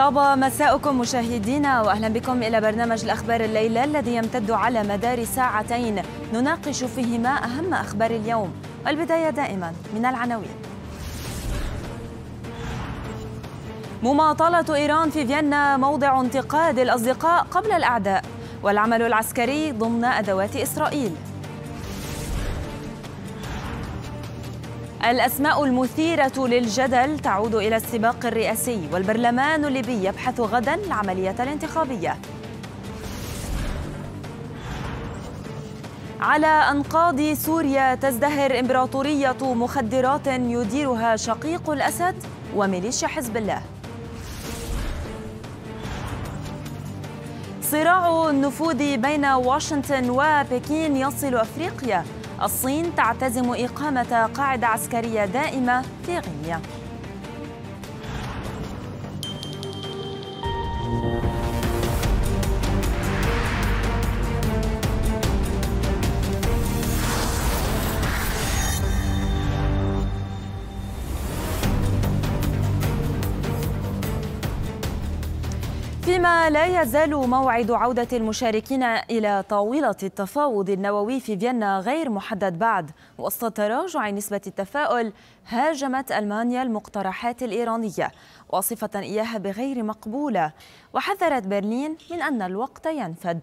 طاب مساؤكم مشاهدينا واهلا بكم الى برنامج الاخبار الليله الذي يمتد على مدار ساعتين نناقش فيهما اهم اخبار اليوم البدايه دائما من العناوين. مماطله ايران في فيينا موضع انتقاد الاصدقاء قبل الاعداء والعمل العسكري ضمن ادوات اسرائيل. الأسماء المثيرة للجدل تعود إلى السباق الرئاسي والبرلمان الليبي يبحث غدا العملية الانتخابية على أنقاض سوريا تزدهر إمبراطورية مخدرات يديرها شقيق الأسد وميليشيا حزب الله صراع النفوذ بين واشنطن وبكين يصل أفريقيا الصين تعتزم إقامة قاعدة عسكرية دائمة في غينيا لا يزال موعد عودة المشاركين إلى طاولة التفاوض النووي في فيينا غير محدد بعد وسط تراجع نسبة التفاؤل هاجمت ألمانيا المقترحات الإيرانية واصفة إياها بغير مقبولة وحذرت برلين من أن الوقت ينفد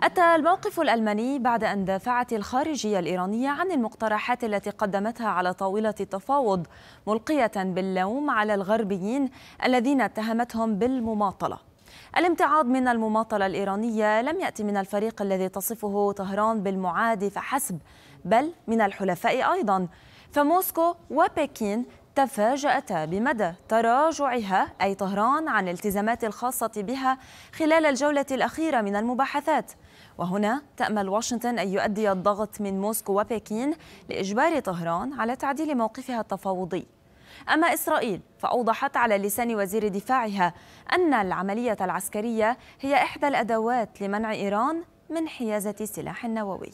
أتى الموقف الألماني بعد أن دافعت الخارجية الإيرانية عن المقترحات التي قدمتها على طاولة التفاوض ملقية باللوم على الغربيين الذين اتهمتهم بالمماطلة الامتعاض من المماطلة الإيرانية لم يأتي من الفريق الذي تصفه طهران بالمعادي فحسب بل من الحلفاء أيضا فموسكو وبكين تفاجأتا بمدى تراجعها أي طهران عن الالتزامات الخاصة بها خلال الجولة الأخيرة من المباحثات وهنا تأمل واشنطن أن يؤدي الضغط من موسكو وبكين لإجبار طهران على تعديل موقفها التفاوضي أما إسرائيل فأوضحت على لسان وزير دفاعها أن العملية العسكرية هي إحدى الأدوات لمنع إيران من حيازة سلاح نووي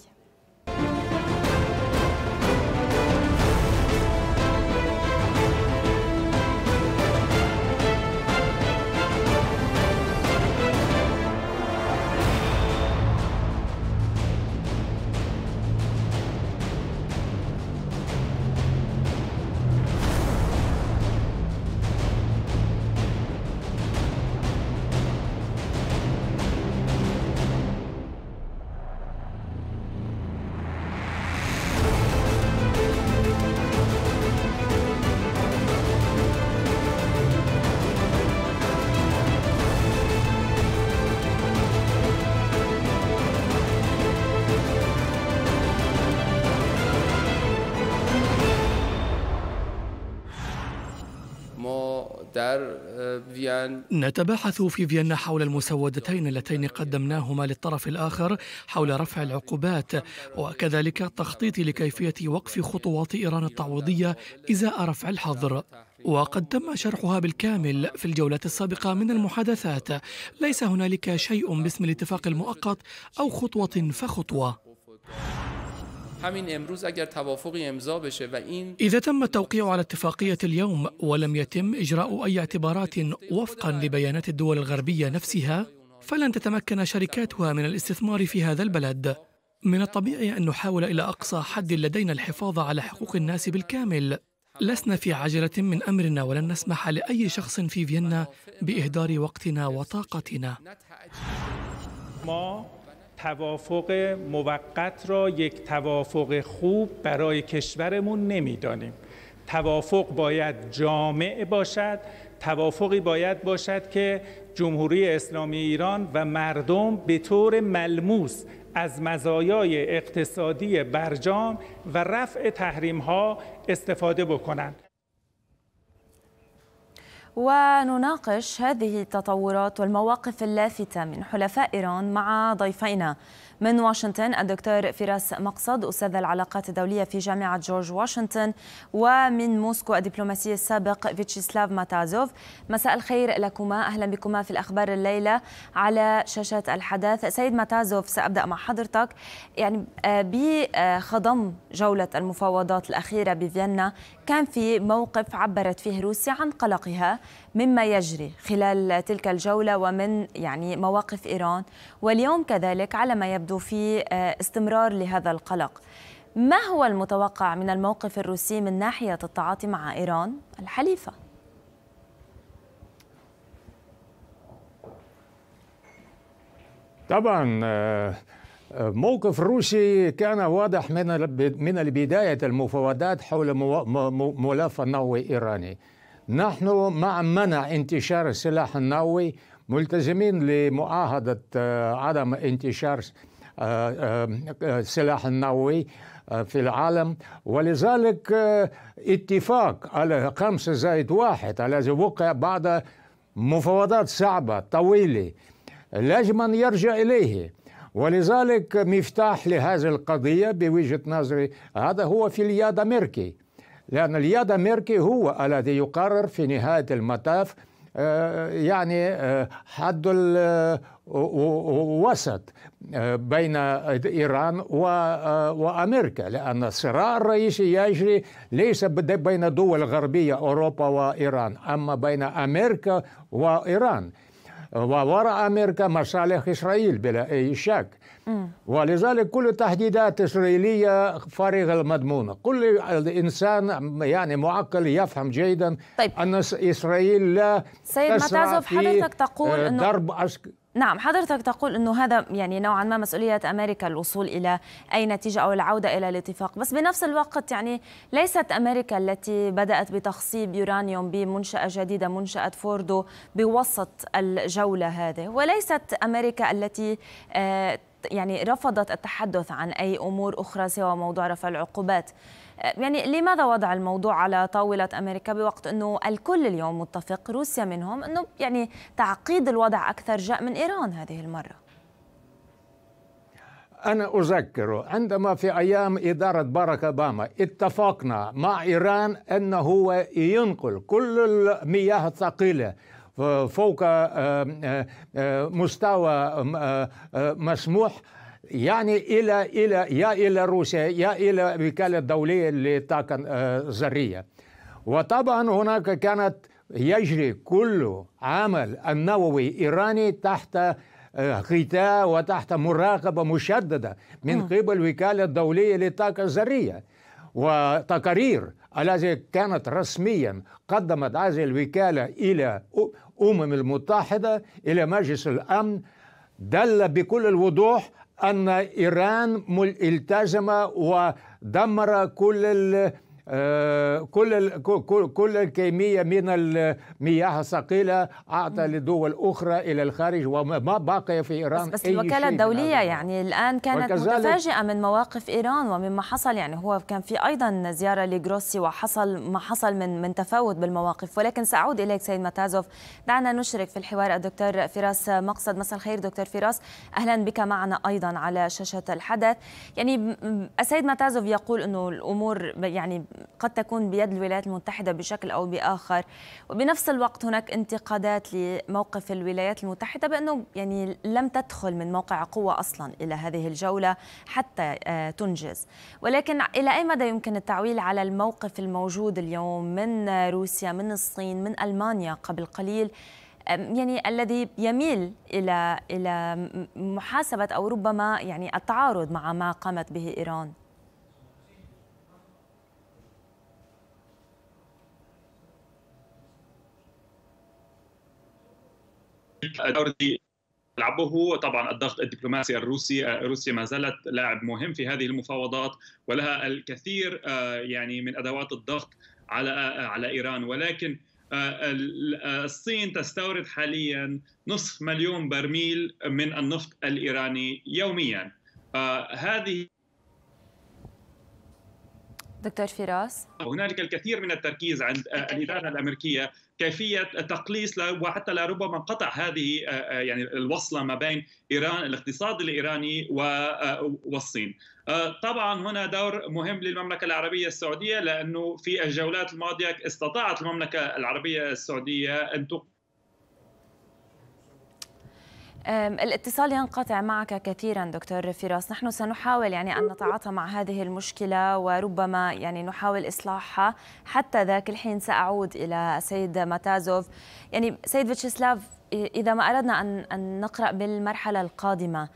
آه، نتباحث في فيينا حول المسودتين اللتين قدمناهما للطرف الآخر حول رفع العقوبات وكذلك التخطيط لكيفية وقف خطوات إيران التعويضية إزاء رفع الحظر وقد تم شرحها بالكامل في الجولات السابقة من المحادثات ليس هنالك شيء باسم الاتفاق المؤقت أو خطوة فخطوة اذا تم التوقيع على اتفاقيه اليوم ولم يتم اجراء اي اعتبارات وفقا لبيانات الدول الغربيه نفسها فلن تتمكن شركاتها من الاستثمار في هذا البلد من الطبيعي ان نحاول الى اقصى حد لدينا الحفاظ على حقوق الناس بالكامل لسنا في عجله من امرنا ولن نسمح لاي شخص في فيينا باهدار وقتنا وطاقتنا توافق موقت را یک توافق خوب برای کشورمون نمیدانیم توافق باید جامع باشد توافقی باید باشد که جمهوری اسلامی ایران و مردم به طور ملموس از مزایای اقتصادی برجام و رفع تحریم ها استفاده بکنند ونناقش هذه التطورات والمواقف اللافتة من حلفاء إيران مع ضيفينا من واشنطن الدكتور فراس مقصد أستاذ العلاقات الدولية في جامعة جورج واشنطن ومن موسكو الدبلوماسي السابق فيتشيسلاف ماتازوف مساء الخير لكما أهلا بكما في الأخبار الليلة على شاشة الحدث سيد ماتازوف سأبدأ مع حضرتك يعني آه، بخضم جولة المفاوضات الأخيرة بفيينا كان في موقف عبرت فيه روسيا عن قلقها مما يجري خلال تلك الجولة ومن يعني مواقف إيران واليوم كذلك على ما يبدو في آه، استمرار لهذا القلق ما هو المتوقع من الموقف الروسي من ناحية التعاطي مع إيران الحليفة؟ طبعا آه، موقف روسي كان واضح من من بداية المفاوضات حول ملف النووي الإيراني نحن مع منع انتشار السلاح النووي ملتزمين لمعاهدة آه، عدم انتشار آه، آه، السلاح النووي في العالم ولذلك اتفاق على خمسة زائد واحد الذي وقع بعد مفاوضات صعبة طويلة لازم أن يرجع إليه ولذلك مفتاح لهذه القضية بوجهة نظري هذا هو في الياد أمريكي لأن الياد أمريكي هو الذي يقرر في نهاية المطاف آه، يعني آه، حد الوسط آه، بين إيران وأمريكا لأن الصراع الرئيسي يجري ليس بين دول غربية أوروبا وإيران أما بين أمريكا وإيران ووراء أمريكا مصالح إسرائيل بلا أي شك ولذلك كل تهديدات إسرائيلية فارغة المضمونة كل إنسان يعني معقل يفهم جيدا طيب. أن إسرائيل لا سيد متعزف حضرتك تقول آه، أنه ضرب عسكري نعم حضرتك تقول أنه هذا يعني نوعا ما مسؤولية أمريكا الوصول إلى أي نتيجة أو العودة إلى الاتفاق بس بنفس الوقت يعني ليست أمريكا التي بدأت بتخصيب يورانيوم بمنشأة جديدة منشأة فوردو بوسط الجولة هذه وليست أمريكا التي آه، يعني رفضت التحدث عن أي أمور أخرى سوى موضوع رفع العقوبات آه، يعني لماذا وضع الموضوع على طاولة أمريكا بوقت أنه الكل اليوم متفق روسيا منهم أنه يعني تعقيد الوضع أكثر جاء من إيران هذه المرة أنا أذكر عندما في أيام إدارة باراك أوباما اتفقنا مع إيران أنه هو ينقل كل المياه الثقيلة فوق آه، آه، مستوى مسموح يعني إلى إلى يا إلى روسيا يا إلى الوكالة الدولية للطاقة الذرية وطبعا هناك كانت يجري كل عمل النووي إيراني تحت آه، غطاء وتحت مراقبة مشددة من قبل الوكالة الدولية للطاقة الذرية وتقارير التي كانت رسميا قدمت هذه الوكالة إلى أمم المتحدة إلى مجلس الأمن دل بكل الوضوح أن إيران التزم ودمر كل آه، كل كل الكميه من المياه الثقيله اعطى لدول اخرى الى الخارج وما بقي في ايران بس, بس أي الوكاله الدوليه يعني الان كانت متفاجئه من مواقف ايران ومما حصل يعني هو كان في ايضا زياره لجروسي وحصل ما حصل من من تفاوت بالمواقف ولكن ساعود اليك سيد متازوف دعنا نشرك في الحوار الدكتور فراس مقصد مساء الخير دكتور فراس اهلا بك معنا ايضا على شاشه الحدث يعني السيد متازوف يقول انه الامور يعني قد تكون بيد الولايات المتحدة بشكل أو بآخر وبنفس الوقت هناك انتقادات لموقف الولايات المتحدة بأنه يعني لم تدخل من موقع قوة أصلا إلى هذه الجولة حتى آه، تنجز ولكن إلى أي مدى يمكن التعويل على الموقف الموجود اليوم من روسيا من الصين من ألمانيا قبل قليل يعني الذي يميل الى الى محاسبه او ربما يعني التعارض مع ما قامت به ايران الدور اللي لعبه هو طبعا الضغط الدبلوماسي الروسي آه، روسيا ما زالت لاعب مهم في هذه المفاوضات ولها الكثير آه، يعني من ادوات الضغط على آه، على ايران ولكن الصين تستورد حاليا نصف مليون برميل من النفط الايراني يوميا هذه دكتور فراس هنالك الكثير من التركيز عند الاداره الامريكيه كيفيه تقليص وحتى لربما انقطع هذه آه، آه، يعني الوصله ما بين ايران الاقتصاد الايراني آه، والصين. طبعا هنا دور مهم للمملكه العربيه السعوديه لانه في الجولات الماضيه استطاعت المملكه العربيه السعوديه ان الاتصال ينقطع معك كثيرا دكتور فراس نحن سنحاول يعني أن نتعاطى مع هذه المشكلة وربما يعني نحاول إصلاحها حتى ذاك الحين سأعود إلى السيد ماتازوف يعني سيد فيتشيسلاف إذا ما أردنا أن نقرأ بالمرحلة القادمة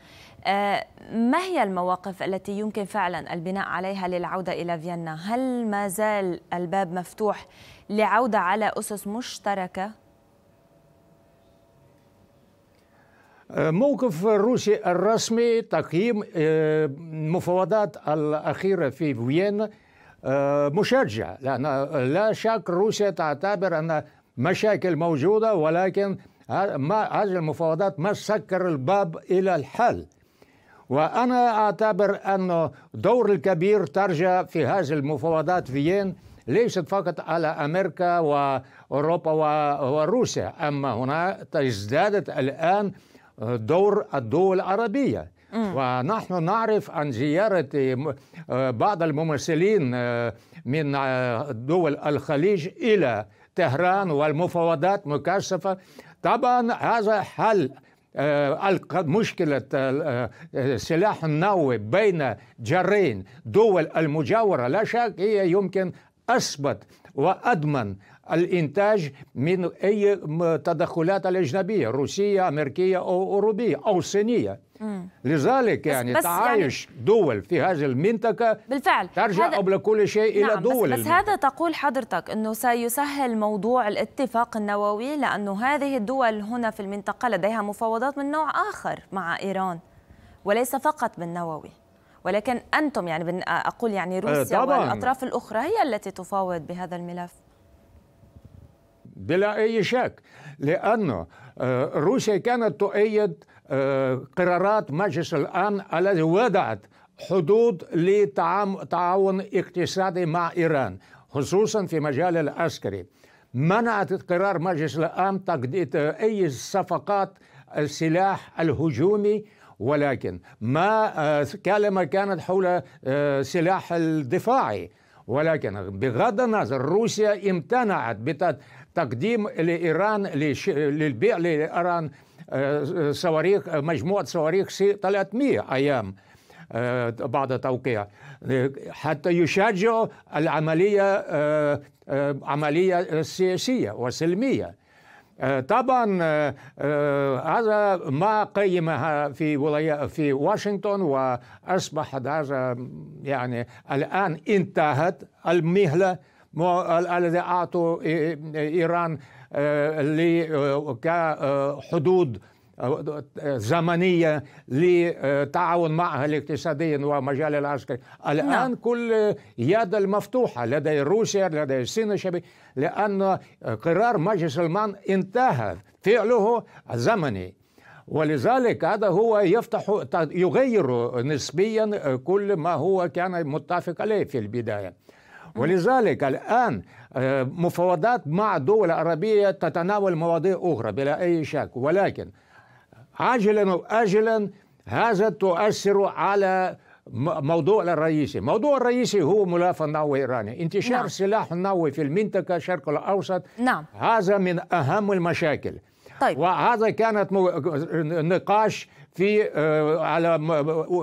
ما هي المواقف التي يمكن فعلا البناء عليها للعودة إلى فيينا؟ هل ما زال الباب مفتوح لعودة على أسس مشتركة موقف الروسي الرسمي تقييم المفاوضات آه، الأخيرة في فيينا آه، مشجع لأن آه، لا شك روسيا تعتبر أن مشاكل موجودة ولكن ما هذه المفاوضات ما سكر الباب إلى الحل وأنا أعتبر أن دور الكبير ترجع في هذه المفاوضات فيين ليست فقط على أمريكا وأوروبا وروسيا أما هنا ازدادت الآن دور الدول العربية ونحن نعرف عن زيارة آه، بعض الممثلين آه، من آه، دول الخليج إلى طهران والمفاوضات مكثفة طبعا هذا حل مشكلة السلاح النووي بين جارين دول المجاورة لا شك هي يمكن أثبت وأضمن الانتاج من اي تدخلات الاجنبيه روسيه امريكيه او اوروبيه او صينيه مم. لذلك يعني بس يعني تعايش يعني دول في هذه المنطقة بالفعل ترجع قبل كل شيء نعم إلى دول بس, بس هذا تقول حضرتك أنه سيسهل موضوع الاتفاق النووي لأنه هذه الدول هنا في المنطقة لديها مفاوضات من نوع آخر مع إيران وليس فقط بالنووي ولكن أنتم يعني أقول يعني آه، روسيا طبعاً. والأطراف الأخرى هي التي تفاوض بهذا الملف بلا أي شك لأنه آه، روسيا كانت تؤيد آه، قرارات مجلس الأمن الذي وضعت حدود لتعاون اقتصادي مع إيران خصوصا في مجال العسكري منعت قرار مجلس الأمن تقديد أي صفقات السلاح الهجومي ولكن ما كلمة آه، كانت حول سلاح الدفاعي ولكن بغض النظر روسيا امتنعت تقديم لإيران للبيع لإيران آه، صواريخ مجموعة صواريخ سي 300 أيام آه، بعد توقيع حتى يشجع العملية آه، عملية سياسية وسلمية طبعا هذا ما قيمها في ولاية في واشنطن واصبحت هذا يعني الان انتهت المهله الذي أعطوا إيران آه، آه، كحدود آه، زمنيه للتعاون معها الاقتصادي ومجال العسكري الان نعم. كل يد المفتوحه لدي روسيا لدي الصين الشبيه لان قرار مجلس المان انتهى فعله زمني ولذلك هذا هو يفتح يغير نسبيا كل ما هو كان متفق عليه في البدايه ولذلك الآن آه، مفاوضات مع دول عربية تتناول مواضيع أخرى بلا أي شك ولكن عاجلا أو آجلا هذا تؤثر على موضوع الرئيسي موضوع الرئيسي هو ملف النووي الإيراني انتشار نعم. السلاح النووي في المنطقة الشرق الأوسط نعم. هذا من أهم المشاكل طيب. وهذا كانت نقاش في آه، على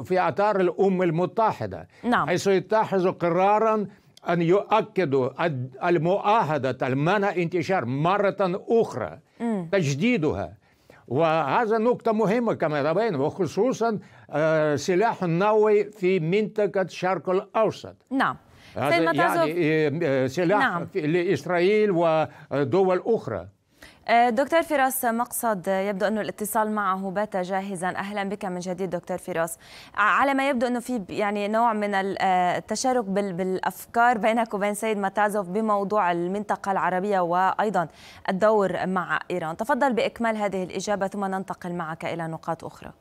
في اطار الامم المتحده نعم. حيث يتخذ قرارا أن يؤكدوا المؤاهدة المنع انتشار مرة أخرى تجديدها وهذا نقطة مهمة كما رأينا وخصوصا آه، سلاح النووي في منطقة شرق الأوسط نعم هذا يعني آه، سلاح نعم. لإسرائيل ودول أخرى آه، دكتور فراس مقصد يبدو أنه الاتصال معه بات جاهزا أهلا بك من جديد دكتور فراس على ما يبدو أنه في يعني نوع من آه، التشارك بالأفكار بينك وبين سيد متازوف بموضوع المنطقة العربية وأيضا الدور مع إيران تفضل بإكمال هذه الإجابة ثم ننتقل معك إلى نقاط أخرى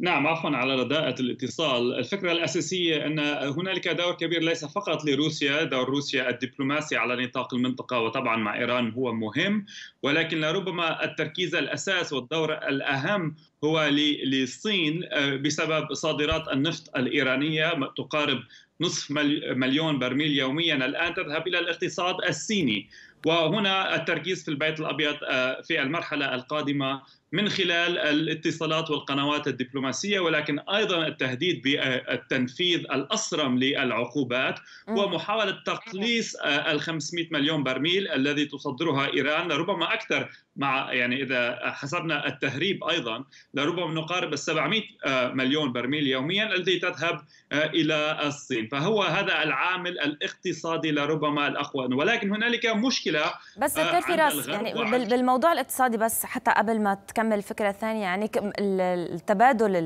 نعم عفوا على رداءة الاتصال الفكرة الأساسية أن هنالك دور كبير ليس فقط لروسيا دور روسيا الدبلوماسي على نطاق المنطقة وطبعا مع إيران هو مهم ولكن لربما التركيز الأساس والدور الأهم هو للصين آه، بسبب صادرات النفط الإيرانية تقارب نصف مليون برميل يوميا الآن تذهب إلى الاقتصاد الصيني وهنا التركيز في البيت الابيض آه، في المرحله القادمه من خلال الاتصالات والقنوات الدبلوماسيه ولكن ايضا التهديد بالتنفيذ الاصرم للعقوبات ومحاوله تقليص ال 500 مليون برميل الذي تصدرها ايران ربما اكثر مع يعني اذا حسبنا التهريب ايضا لربما نقارب ال 700 آه، مليون برميل يوميا التي تذهب آه، الى الصين، فهو هذا العامل الاقتصادي لربما الاقوى، ولكن هنالك مشكله بس آه، دكتور فراس يعني بالموضوع الاقتصادي بس حتى قبل ما تكمل الفكره الثانيه يعني التبادل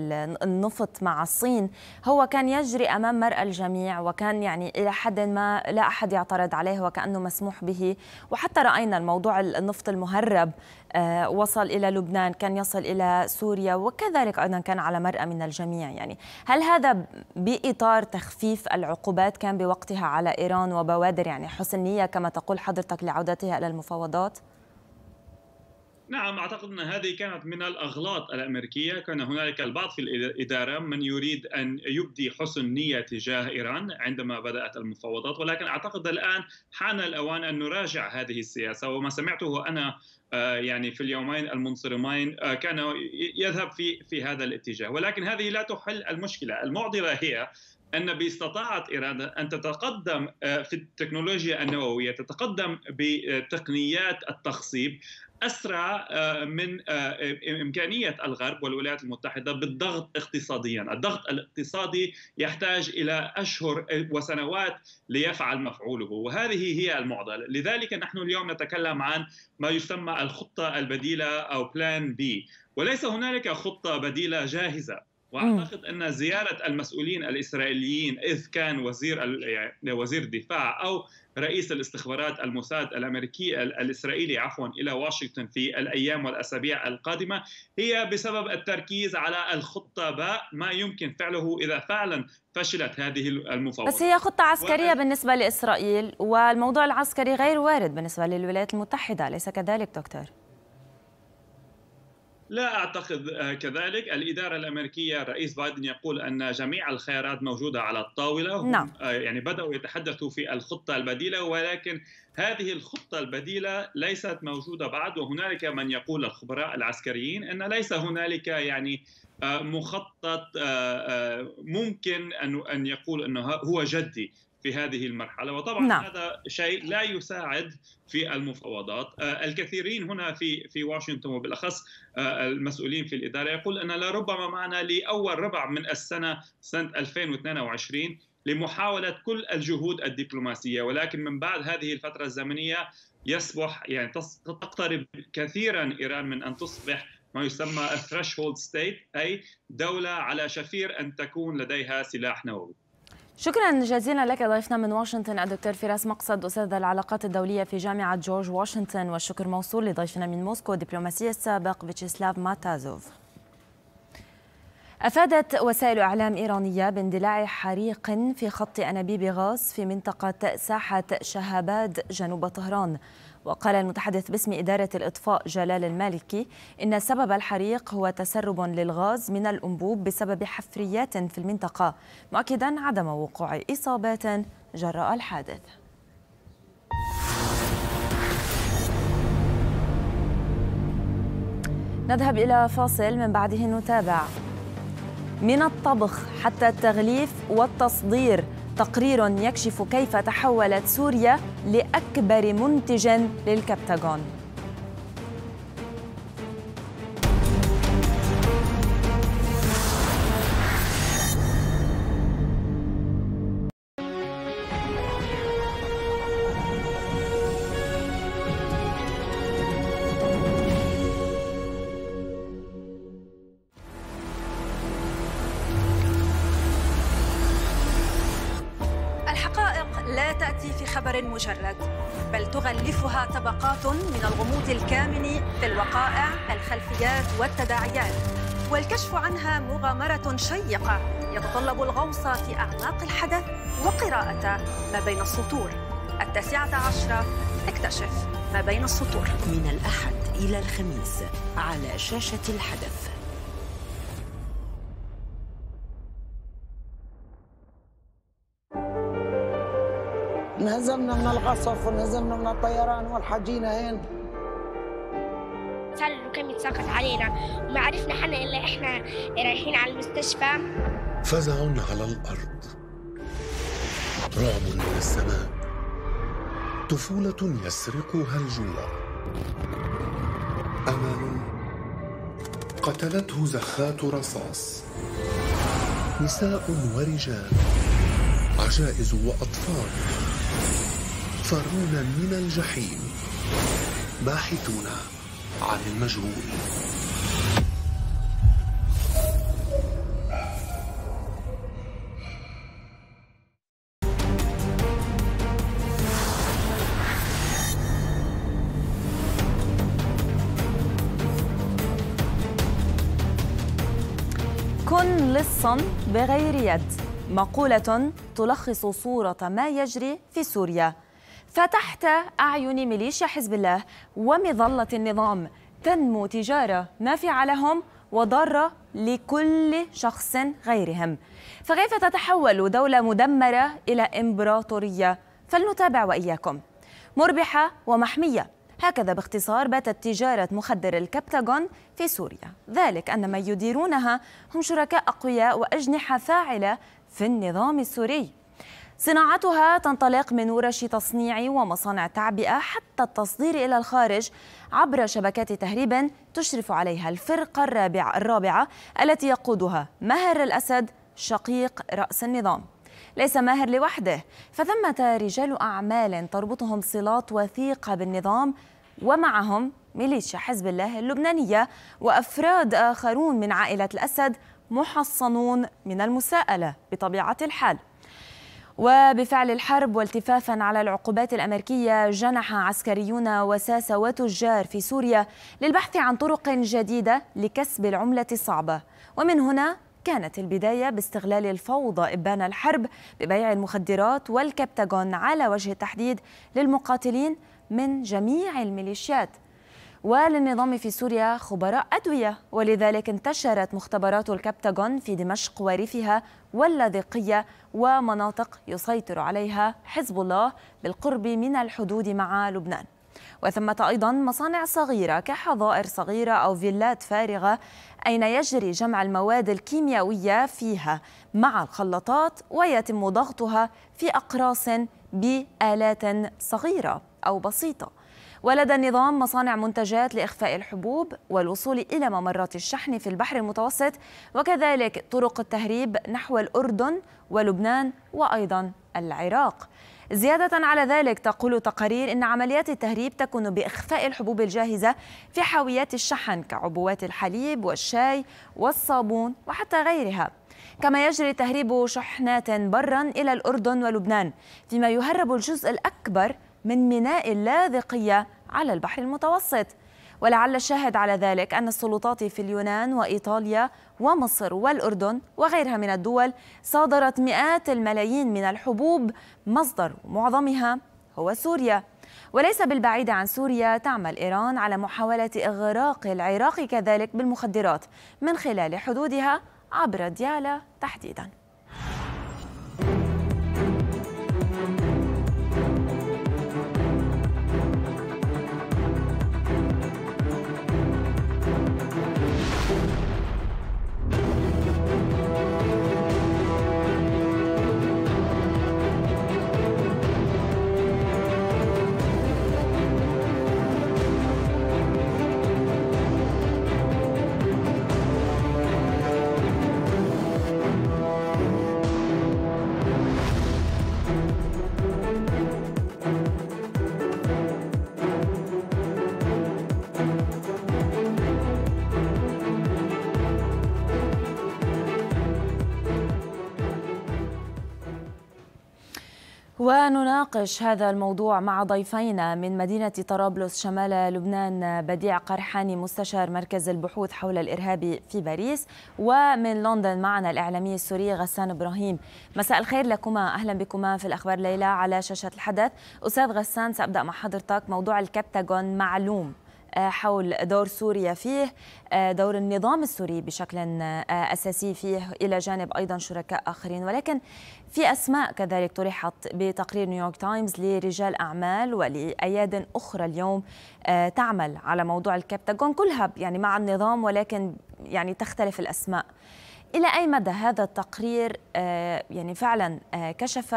النفط مع الصين هو كان يجري امام مرأى الجميع وكان يعني الى حد ما لا احد يعترض عليه وكانه مسموح به، وحتى راينا الموضوع النفط المهرب آه، وصل إلى لبنان كان يصل إلى سوريا وكذلك أيضا كان على مرأى من الجميع يعني هل هذا بإطار تخفيف العقوبات كان بوقتها على إيران وبوادر يعني حسن نية كما تقول حضرتك لعودتها إلى المفاوضات؟ نعم اعتقد ان هذه كانت من الاغلاط الامريكيه، كان هنالك البعض في الاداره من يريد ان يبدي حسن نيه تجاه ايران عندما بدات المفاوضات، ولكن اعتقد الان حان الاوان ان نراجع هذه السياسه وما سمعته انا آه، يعني في اليومين المنصرمين آه، كان يذهب في في هذا الاتجاه ولكن هذه لا تحل المشكله المعضله هي ان باستطاعت ايران ان تتقدم آه، في التكنولوجيا النوويه تتقدم بتقنيات التخصيب اسرع آه، من آه، امكانيه الغرب والولايات المتحده بالضغط اقتصاديا، الضغط الاقتصادي يحتاج الى اشهر وسنوات ليفعل مفعوله، وهذه هي المعضله، لذلك نحن اليوم نتكلم عن ما يسمى الخطه البديله او بلان بي، وليس هنالك خطه بديله جاهزه، واعتقد ان زياره المسؤولين الاسرائيليين اذ كان وزير يعني وزير الدفاع او رئيس الاستخبارات الموساد الامريكي الاسرائيلي عفوا الى واشنطن في الايام والاسابيع القادمه هي بسبب التركيز على الخطه باء ما يمكن فعله اذا فعلا فشلت هذه المفاوضات بس هي خطه عسكريه و... بالنسبه لاسرائيل والموضوع العسكري غير وارد بالنسبه للولايات المتحده اليس كذلك دكتور لا اعتقد آه، كذلك الاداره الامريكيه الرئيس بايدن يقول ان جميع الخيارات موجوده على الطاوله نعم. آه، يعني بداوا يتحدثوا في الخطه البديله ولكن هذه الخطه البديله ليست موجوده بعد وهنالك من يقول الخبراء العسكريين ان ليس هنالك يعني آه، مخطط ممكن ان ان يقول انه هو جدي في هذه المرحله وطبعا نعم. هذا شيء لا يساعد في المفاوضات آه، الكثيرين هنا في في واشنطن وبالاخص آه، المسؤولين في الاداره يقول ان لربما معنا لاول ربع من السنه سنه 2022 لمحاوله كل الجهود الدبلوماسيه ولكن من بعد هذه الفتره الزمنيه يصبح يعني تقترب كثيرا ايران من ان تصبح ما يسمى threshold ستيت اي دوله على شفير ان تكون لديها سلاح نووي شكرا جزيلا لك ضيفنا من واشنطن الدكتور فراس مقصد استاذ العلاقات الدوليه في جامعه جورج واشنطن والشكر موصول لضيفنا من موسكو الدبلوماسي السابق فيتشيسلاف ماتازوف أفادت وسائل إعلام إيرانية باندلاع حريق في خط أنابيب غاز في منطقة ساحة شهاباد جنوب طهران وقال المتحدث باسم إدارة الإطفاء جلال المالكي إن سبب الحريق هو تسرب للغاز من الأنبوب بسبب حفريات في المنطقة مؤكدا عدم وقوع إصابات جراء الحادث نذهب إلى فاصل من بعده نتابع من الطبخ حتى التغليف والتصدير تقرير يكشف كيف تحولت سوريا لأكبر منتج للكبتاغون مغامرة شيقة يتطلب الغوص في أعماق الحدث وقراءة ما بين السطور التاسعة عشرة اكتشف ما بين السطور من الأحد إلى الخميس على شاشة الحدث نهزمنا من القصف ونهزمنا من الطيران والحجينة هين اتسلل وكم يتساقط علينا وما عرفنا حنا إلا إحنا رايحين على المستشفى فزع على الأرض رعب من السماء طفولة يسرقها الجوع أمان قتلته زخات رصاص نساء ورجال عجائز وأطفال فارون من الجحيم باحثون عن المجهول كن لصا بغير يد مقولة تلخص صورة ما يجري في سوريا فتحت أعين ميليشيا حزب الله ومظلة النظام تنمو تجارة نافعة لهم وضارة لكل شخص غيرهم فكيف تتحول دولة مدمرة إلى إمبراطورية؟ فلنتابع وإياكم مربحة ومحمية هكذا باختصار باتت تجارة مخدر الكبتاغون في سوريا ذلك أن من يديرونها هم شركاء أقوياء وأجنحة فاعلة في النظام السوري صناعتها تنطلق من ورش تصنيع ومصانع تعبئة حتى التصدير إلى الخارج عبر شبكات تهريب تشرف عليها الفرقة الرابعة, الرابعة التي يقودها ماهر الأسد شقيق رأس النظام ليس ماهر لوحده فثمة رجال أعمال تربطهم صلات وثيقة بالنظام ومعهم ميليشيا حزب الله اللبنانية وأفراد آخرون من عائلة الأسد محصنون من المساءلة بطبيعة الحال وبفعل الحرب والتفافا على العقوبات الأمريكية جنح عسكريون وساسة وتجار في سوريا للبحث عن طرق جديدة لكسب العملة الصعبة ومن هنا كانت البداية باستغلال الفوضى إبان الحرب ببيع المخدرات والكبتاغون على وجه التحديد للمقاتلين من جميع الميليشيات وللنظام في سوريا خبراء أدوية ولذلك انتشرت مختبرات الكبتاغون في دمشق وريفها واللاذقية ومناطق يسيطر عليها حزب الله بالقرب من الحدود مع لبنان وثمة أيضا مصانع صغيرة كحظائر صغيرة أو فيلات فارغة أين يجري جمع المواد الكيميائية فيها مع الخلاطات ويتم ضغطها في أقراص بآلات صغيرة أو بسيطة ولدى النظام مصانع منتجات لإخفاء الحبوب والوصول إلى ممرات الشحن في البحر المتوسط وكذلك طرق التهريب نحو الأردن ولبنان وأيضا العراق زيادة على ذلك تقول تقارير أن عمليات التهريب تكون بإخفاء الحبوب الجاهزة في حاويات الشحن كعبوات الحليب والشاي والصابون وحتى غيرها كما يجري تهريب شحنات برا إلى الأردن ولبنان فيما يهرب الجزء الأكبر من ميناء اللاذقية على البحر المتوسط ولعل الشاهد على ذلك أن السلطات في اليونان وإيطاليا ومصر والأردن وغيرها من الدول صادرت مئات الملايين من الحبوب مصدر معظمها هو سوريا وليس بالبعيد عن سوريا تعمل إيران على محاولة إغراق العراق كذلك بالمخدرات من خلال حدودها عبر ديالا تحديداً ونناقش هذا الموضوع مع ضيفينا من مدينة طرابلس شمال لبنان بديع قرحاني مستشار مركز البحوث حول الإرهاب في باريس ومن لندن معنا الإعلامي السوري غسان إبراهيم مساء الخير لكما أهلا بكما في الأخبار ليلى على شاشة الحدث أستاذ غسان سأبدأ مع حضرتك موضوع الكبتاجون معلوم آه، حول دور سوريا فيه آه، دور النظام السوري بشكل آه، أساسي فيه إلى جانب أيضا شركاء آخرين ولكن في أسماء كذلك طرحت بتقرير نيويورك تايمز لرجال أعمال ولأياد أخرى اليوم تعمل على موضوع الكابتاجون كلها يعني مع النظام ولكن يعني تختلف الأسماء إلى أي مدى هذا التقرير يعني فعلا كشف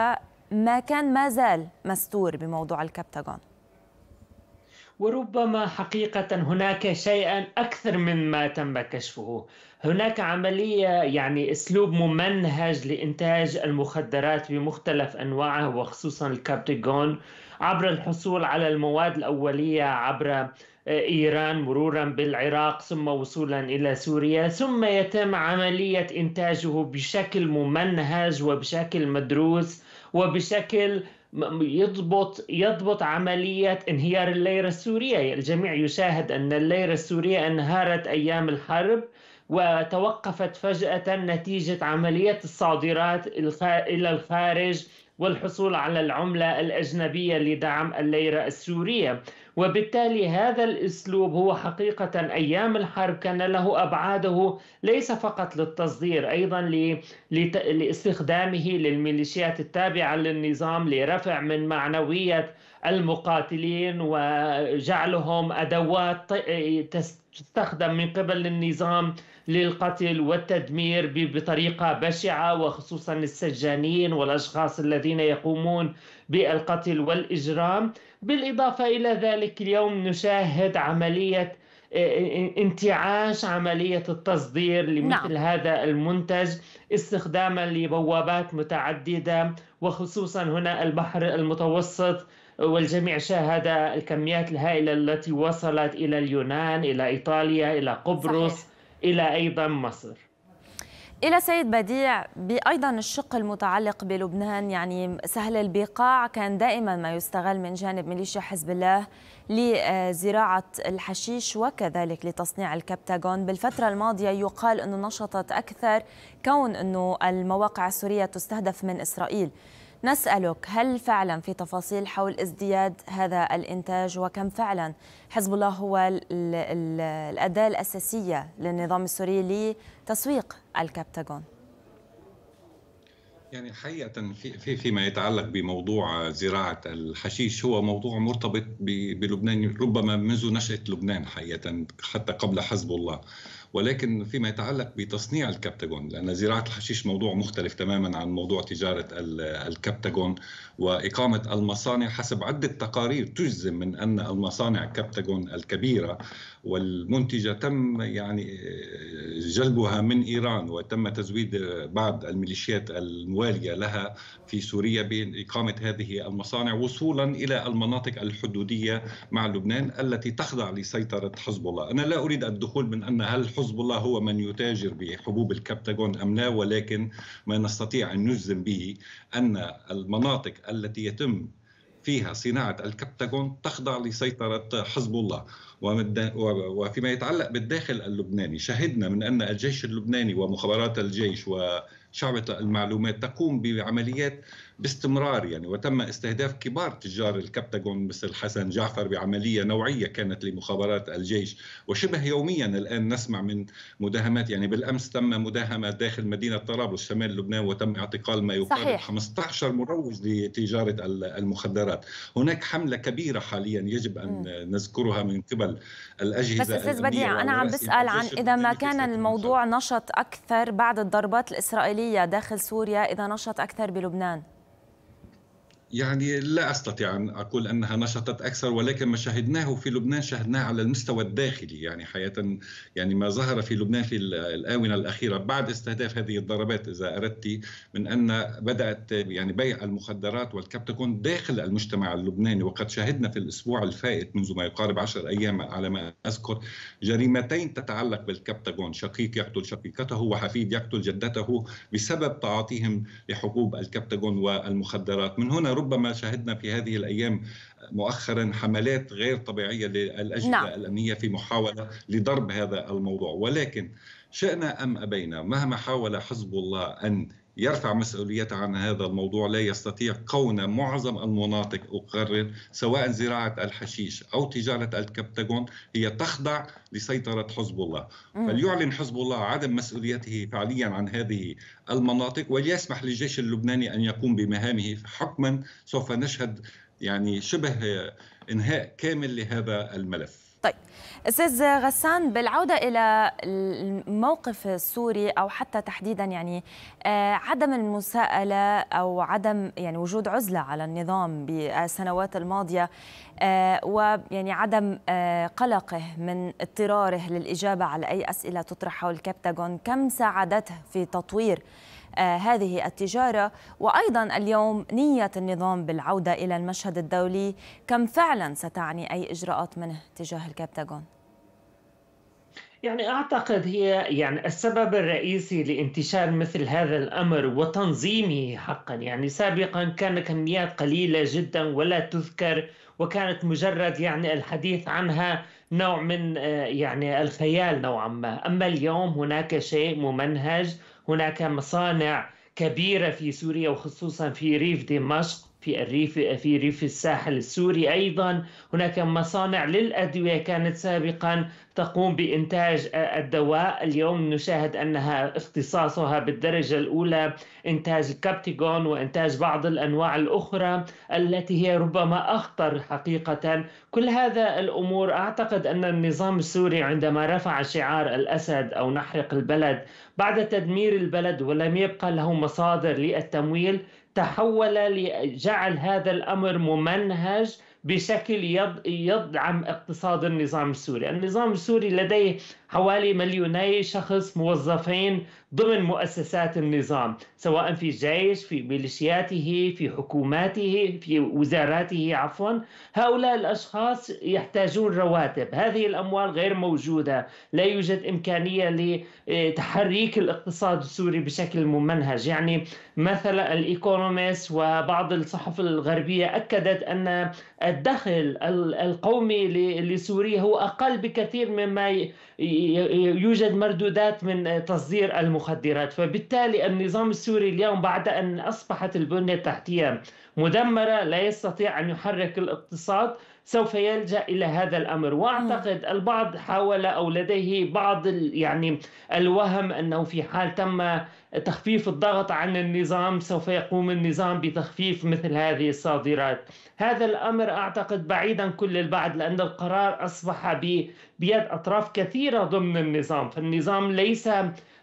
ما كان ما زال مستور بموضوع الكابتاجون وربما حقيقة هناك شيئا أكثر مما تم كشفه هناك عملية يعني أسلوب ممنهج لإنتاج المخدرات بمختلف أنواعها وخصوصا الكابتيجون عبر الحصول على المواد الأولية عبر آه، إيران مرورا بالعراق ثم وصولا إلى سوريا ثم يتم عملية إنتاجه بشكل ممنهج وبشكل مدروس وبشكل يضبط يضبط عملية انهيار الليرة السورية الجميع يشاهد أن الليرة السورية انهارت أيام الحرب وتوقفت فجأة نتيجة عملية الصادرات إلى الخارج والحصول على العملة الأجنبية لدعم الليرة السورية وبالتالي هذا الاسلوب هو حقيقه ايام الحرب كان له ابعاده ليس فقط للتصدير ايضا لاستخدامه للميليشيات التابعه للنظام لرفع من معنويه المقاتلين وجعلهم ادوات تستخدم من قبل النظام للقتل والتدمير بطريقه بشعه وخصوصا السجانين والاشخاص الذين يقومون بالقتل والاجرام بالإضافة إلى ذلك اليوم نشاهد عملية آه، آه، آه، انتعاش عملية التصدير لمثل نعم. هذا المنتج استخداما لبوابات متعددة وخصوصا هنا البحر المتوسط والجميع شاهد الكميات الهائلة التي وصلت إلى اليونان إلى إيطاليا إلى قبرص صحيح. إلى أيضا مصر إلى سيد بديع بأيضا الشق المتعلق بلبنان يعني سهل البقاع كان دائما ما يستغل من جانب ميليشيا حزب الله لزراعة الحشيش وكذلك لتصنيع الكبتاغون بالفترة الماضية يقال أنه نشطت أكثر كون أنه المواقع السورية تستهدف من إسرائيل نسألك هل فعلا في تفاصيل حول ازدياد هذا الإنتاج وكم فعلا حزب الله هو الأداة الأساسية للنظام السوري لتسويق الكبتاغون يعني حقيقة في فيما يتعلق بموضوع زراعة الحشيش هو موضوع مرتبط بلبنان ربما منذ نشأة لبنان حقيقة حتى قبل حزب الله ولكن فيما يتعلق بتصنيع الكابتاجون لأن زراعة الحشيش موضوع مختلف تماما عن موضوع تجارة الكابتاجون وإقامة المصانع حسب عدة تقارير تجزم من أن المصانع الكابتاجون الكبيرة والمنتجة تم يعني آه، جلبها من إيران وتم تزويد بعض الميليشيات الموالية لها في سوريا بإقامة هذه المصانع وصولا إلى المناطق الحدودية مع لبنان التي تخضع لسيطرة حزب الله أنا لا أريد الدخول من أن هل حزب الله هو من يتاجر بحبوب الكبتاغون أم لا ولكن ما نستطيع أن نجزم به أن المناطق التي يتم فيها صناعة الكبتاغون تخضع لسيطرة حزب الله وفيما يتعلق بالداخل اللبناني شهدنا من أن الجيش اللبناني ومخابرات الجيش وشعبة المعلومات تقوم بعمليات باستمرار يعني وتم استهداف كبار تجار الكبتاغون مثل حسن جعفر بعملية نوعية كانت لمخابرات الجيش وشبه يوميا الآن نسمع من مداهمات يعني بالأمس تم مداهمة داخل مدينة طرابلس شمال لبنان وتم اعتقال ما يقارب صحيح. 15 مروج لتجارة المخدرات هناك حملة كبيرة حاليا يجب أن م. نذكرها من قبل الأجهزة بس أستاذ بديع أنا عم بسأل عن إذا ما كان الموضوع نشط أكثر بعد الضربات الإسرائيلية داخل سوريا إذا نشط أكثر بلبنان يعني لا استطيع ان اقول انها نشطت اكثر ولكن ما شاهدناه في لبنان شاهدناه على المستوى الداخلي يعني حياه يعني ما ظهر في لبنان في الاونه الاخيره بعد استهداف هذه الضربات اذا اردت من ان بدات يعني بيع المخدرات والكابتكون داخل المجتمع اللبناني وقد شاهدنا في الاسبوع الفائت منذ ما يقارب 10 ايام على ما اذكر جريمتين تتعلق بالكابتكون شقيق يقتل شقيقته وحفيد يقتل جدته بسبب تعاطيهم لحبوب الكابتكون والمخدرات من هنا ربما شاهدنا في هذه الايام مؤخرا حملات غير طبيعيه للاجهزه نعم. الامنيه في محاوله لضرب هذا الموضوع ولكن شئنا ام ابينا مهما حاول حزب الله ان يرفع مسؤوليته عن هذا الموضوع لا يستطيع كون معظم المناطق أقرر سواء زراعة الحشيش أو تجارة الكبتاغون هي تخضع لسيطرة حزب الله فليعلن حزب الله عدم مسؤوليته فعليا عن هذه المناطق وليسمح للجيش اللبناني أن يقوم بمهامه حكما سوف نشهد يعني شبه انهاء كامل لهذا الملف طيب استاذ غسان بالعوده الى الموقف السوري او حتى تحديدا يعني آه، عدم المساءله او عدم يعني وجود عزله على النظام بالسنوات الماضيه آه، ويعني عدم آه، قلقه من اضطراره للاجابه على اي اسئله تطرح حول الكبتاغون كم ساعدته في تطوير آه، هذه التجارة وأيضا اليوم نية النظام بالعودة إلى المشهد الدولي كم فعلا ستعني أي إجراءات منه تجاه الكبتاغون؟ يعني اعتقد هي يعني السبب الرئيسي لانتشار مثل هذا الامر وتنظيمه حقا يعني سابقا كان كميات قليله جدا ولا تذكر وكانت مجرد يعني الحديث عنها نوع من آه، يعني الخيال نوعا ما اما اليوم هناك شيء ممنهج هناك مصانع كبيرة في سوريا وخصوصا في ريف دمشق في الريف في ريف الساحل السوري ايضا هناك مصانع للادويه كانت سابقا تقوم بإنتاج الدواء اليوم نشاهد أنها اختصاصها بالدرجة الأولى إنتاج الكابتيجون وإنتاج بعض الأنواع الأخرى التي هي ربما أخطر حقيقة كل هذا الأمور أعتقد أن النظام السوري عندما رفع شعار الأسد أو نحرق البلد بعد تدمير البلد ولم يبقى له مصادر للتمويل تحول لجعل هذا الأمر ممنهج بشكل يدعم اقتصاد النظام السوري النظام السوري لديه حوالي مليوني شخص موظفين ضمن مؤسسات النظام سواء في الجيش في ميليشياته في حكوماته في وزاراته عفوا هؤلاء الأشخاص يحتاجون رواتب هذه الأموال غير موجودة لا يوجد إمكانية لتحريك الاقتصاد السوري بشكل ممنهج يعني مثلا الإيكونوميس وبعض الصحف الغربية أكدت أن الدخل القومي لسوريا هو أقل بكثير مما يوجد مردودات من تصدير المخدرات فبالتالي النظام السوري اليوم بعد أن أصبحت البنية التحتية مدمرة لا يستطيع أن يحرك الاقتصاد سوف يلجا الى هذا الامر واعتقد البعض حاول او لديه بعض يعني الوهم انه في حال تم تخفيف الضغط عن النظام سوف يقوم النظام بتخفيف مثل هذه الصادرات هذا الامر اعتقد بعيدا كل البعد لان القرار اصبح بيد اطراف كثيره ضمن النظام فالنظام ليس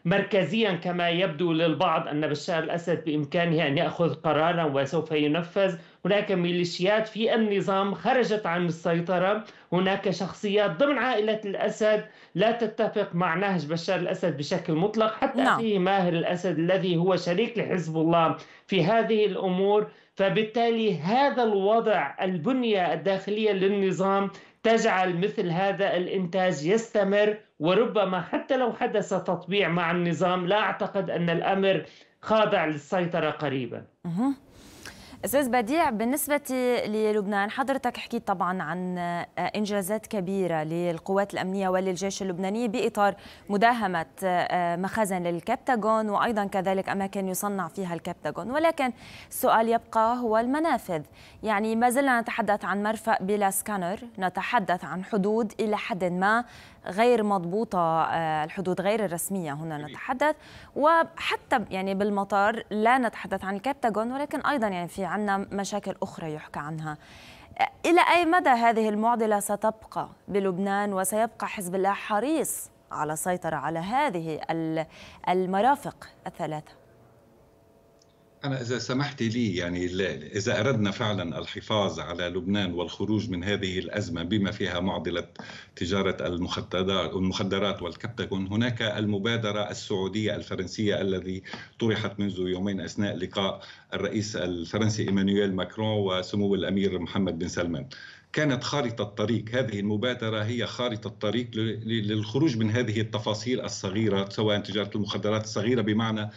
مركزيا كما يبدو للبعض أن بشار الأسد بإمكانه أن يأخذ قرارا وسوف ينفذ هناك ميليشيات في النظام خرجت عن السيطرة هناك شخصيات ضمن عائلة الأسد لا تتفق مع نهج بشار الأسد بشكل مطلق حتى لا. نعم. في ماهر الأسد الذي هو شريك لحزب الله في هذه الأمور فبالتالي هذا الوضع البنية الداخلية للنظام تجعل مثل هذا الانتاج يستمر وربما حتى لو حدث تطبيع مع النظام لا اعتقد ان الامر خاضع للسيطره قريبا. استاذ بديع بالنسبه للبنان حضرتك حكيت طبعا عن آه، انجازات كبيره للقوات الامنيه وللجيش اللبناني باطار مداهمه آه، مخازن للكبتاغون وايضا كذلك اماكن يصنع فيها الكابتاغون ولكن السؤال يبقى هو المنافذ يعني ما زلنا نتحدث عن مرفأ بلا سكانر نتحدث عن حدود الى حد ما غير مضبوطة آه، الحدود غير الرسمية هنا نتحدث وحتى يعني بالمطار لا نتحدث عن الكابتاجون ولكن أيضا يعني في عنا مشاكل أخرى يحكى عنها آه، إلى أي مدى هذه المعضلة ستبقى بلبنان وسيبقى حزب الله حريص على السيطرة على هذه المرافق الثلاثة أنا إذا سمحت لي يعني إذا أردنا فعلا الحفاظ على لبنان والخروج من هذه الأزمة بما فيها معضلة تجارة المخدرات والكبتاغون هناك المبادرة السعودية الفرنسية الذي طرحت منذ يومين أثناء لقاء الرئيس الفرنسي إيمانويل ماكرون وسمو الأمير محمد بن سلمان كانت خارطة الطريق هذه المبادرة هي خارطة الطريق للخروج من هذه التفاصيل الصغيرة سواء تجارة المخدرات الصغيرة بمعنى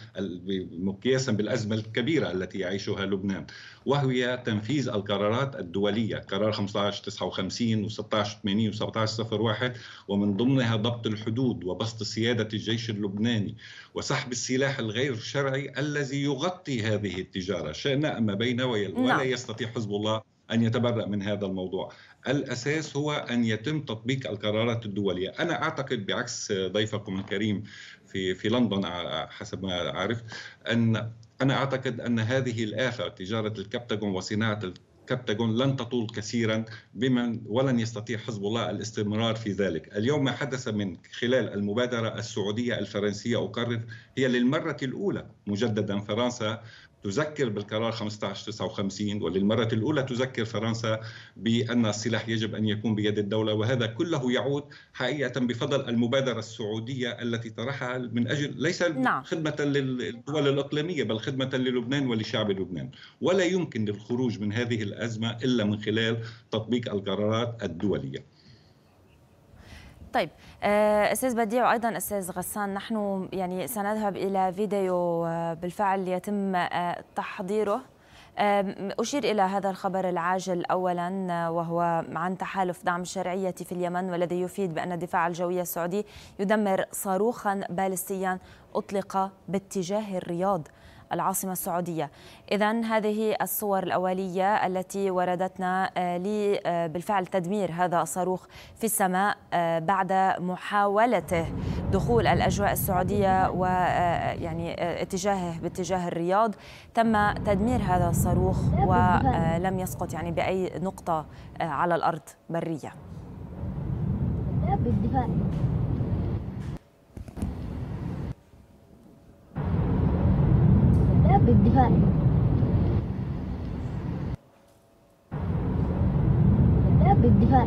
مقياسا بالأزمة الكبيرة التي يعيشها لبنان وهي تنفيذ القرارات الدولية قرار 1559 و1680 و1701 ومن ضمنها ضبط الحدود وبسط سيادة الجيش اللبناني وسحب السلاح الغير شرعي الذي يغطي هذه التجارة شأن أما بين نعم. ولا يستطيع حزب الله أن يتبرأ من هذا الموضوع الأساس هو أن يتم تطبيق القرارات الدولية أنا أعتقد بعكس ضيفكم الكريم في, في لندن حسب ما عرفت أن أنا أعتقد أن هذه الآفة تجارة الكبتاجون وصناعة كبتاجون لن تطول كثيرا بمن ولن يستطيع حزب الله الاستمرار في ذلك اليوم ما حدث من خلال المبادرة السعودية الفرنسية أقرر هي للمرة الأولى مجددا فرنسا تذكر بالقرار 1559 وللمرة الأولى تذكر فرنسا بأن السلاح يجب أن يكون بيد الدولة وهذا كله يعود حقيقة بفضل المبادرة السعودية التي طرحها من أجل ليس نعم. خدمة للدول الإقليمية بل خدمة للبنان ولشعب لبنان ولا يمكن للخروج من هذه الأزمة إلا من خلال تطبيق القرارات الدولية طيب آه، استاذ بديع وايضا استاذ غسان نحن يعني سنذهب الى فيديو آه، بالفعل يتم آه، تحضيره أشير إلى هذا الخبر العاجل أولا وهو عن تحالف دعم الشرعية في اليمن والذي يفيد بأن الدفاع الجوي السعودي يدمر صاروخا بالستيا أطلق باتجاه الرياض العاصمة السعودية إذا هذه الصور الأولية التي وردتنا آه، آه، بالفعل تدمير هذا الصاروخ في السماء آه، بعد محاولته دخول الأجواء السعودية ويعني اتجاهه باتجاه الرياض تم تدمير هذا الصاروخ ولم يسقط يعني بأي نقطة على الأرض برية بالدفاع الكبيرة بالدفاع بالدفاع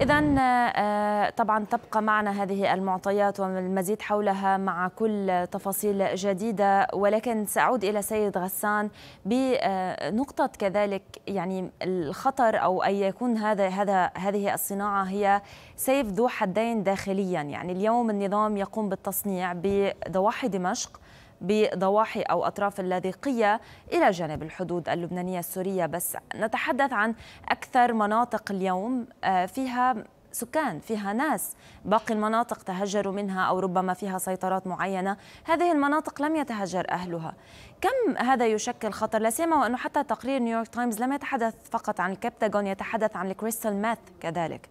إذا آه، طبعا تبقى معنا هذه المعطيات والمزيد حولها مع كل تفاصيل جديدة ولكن سأعود إلى سيد غسان بنقطة آه، كذلك يعني الخطر أو أن يكون هذا هذا هذه الصناعة هي سيف ذو حدين داخليا يعني اليوم النظام يقوم بالتصنيع بضواحي دمشق بضواحي أو أطراف اللاذقية إلى جانب الحدود اللبنانية السورية بس نتحدث عن أكثر مناطق اليوم آه، فيها سكان فيها ناس باقي المناطق تهجروا منها أو ربما فيها سيطرات معينة هذه المناطق لم يتهجر أهلها كم هذا يشكل خطر لا سيما وأنه حتى تقرير نيويورك تايمز لم يتحدث فقط عن الكبتاغون يتحدث عن الكريستال ماث كذلك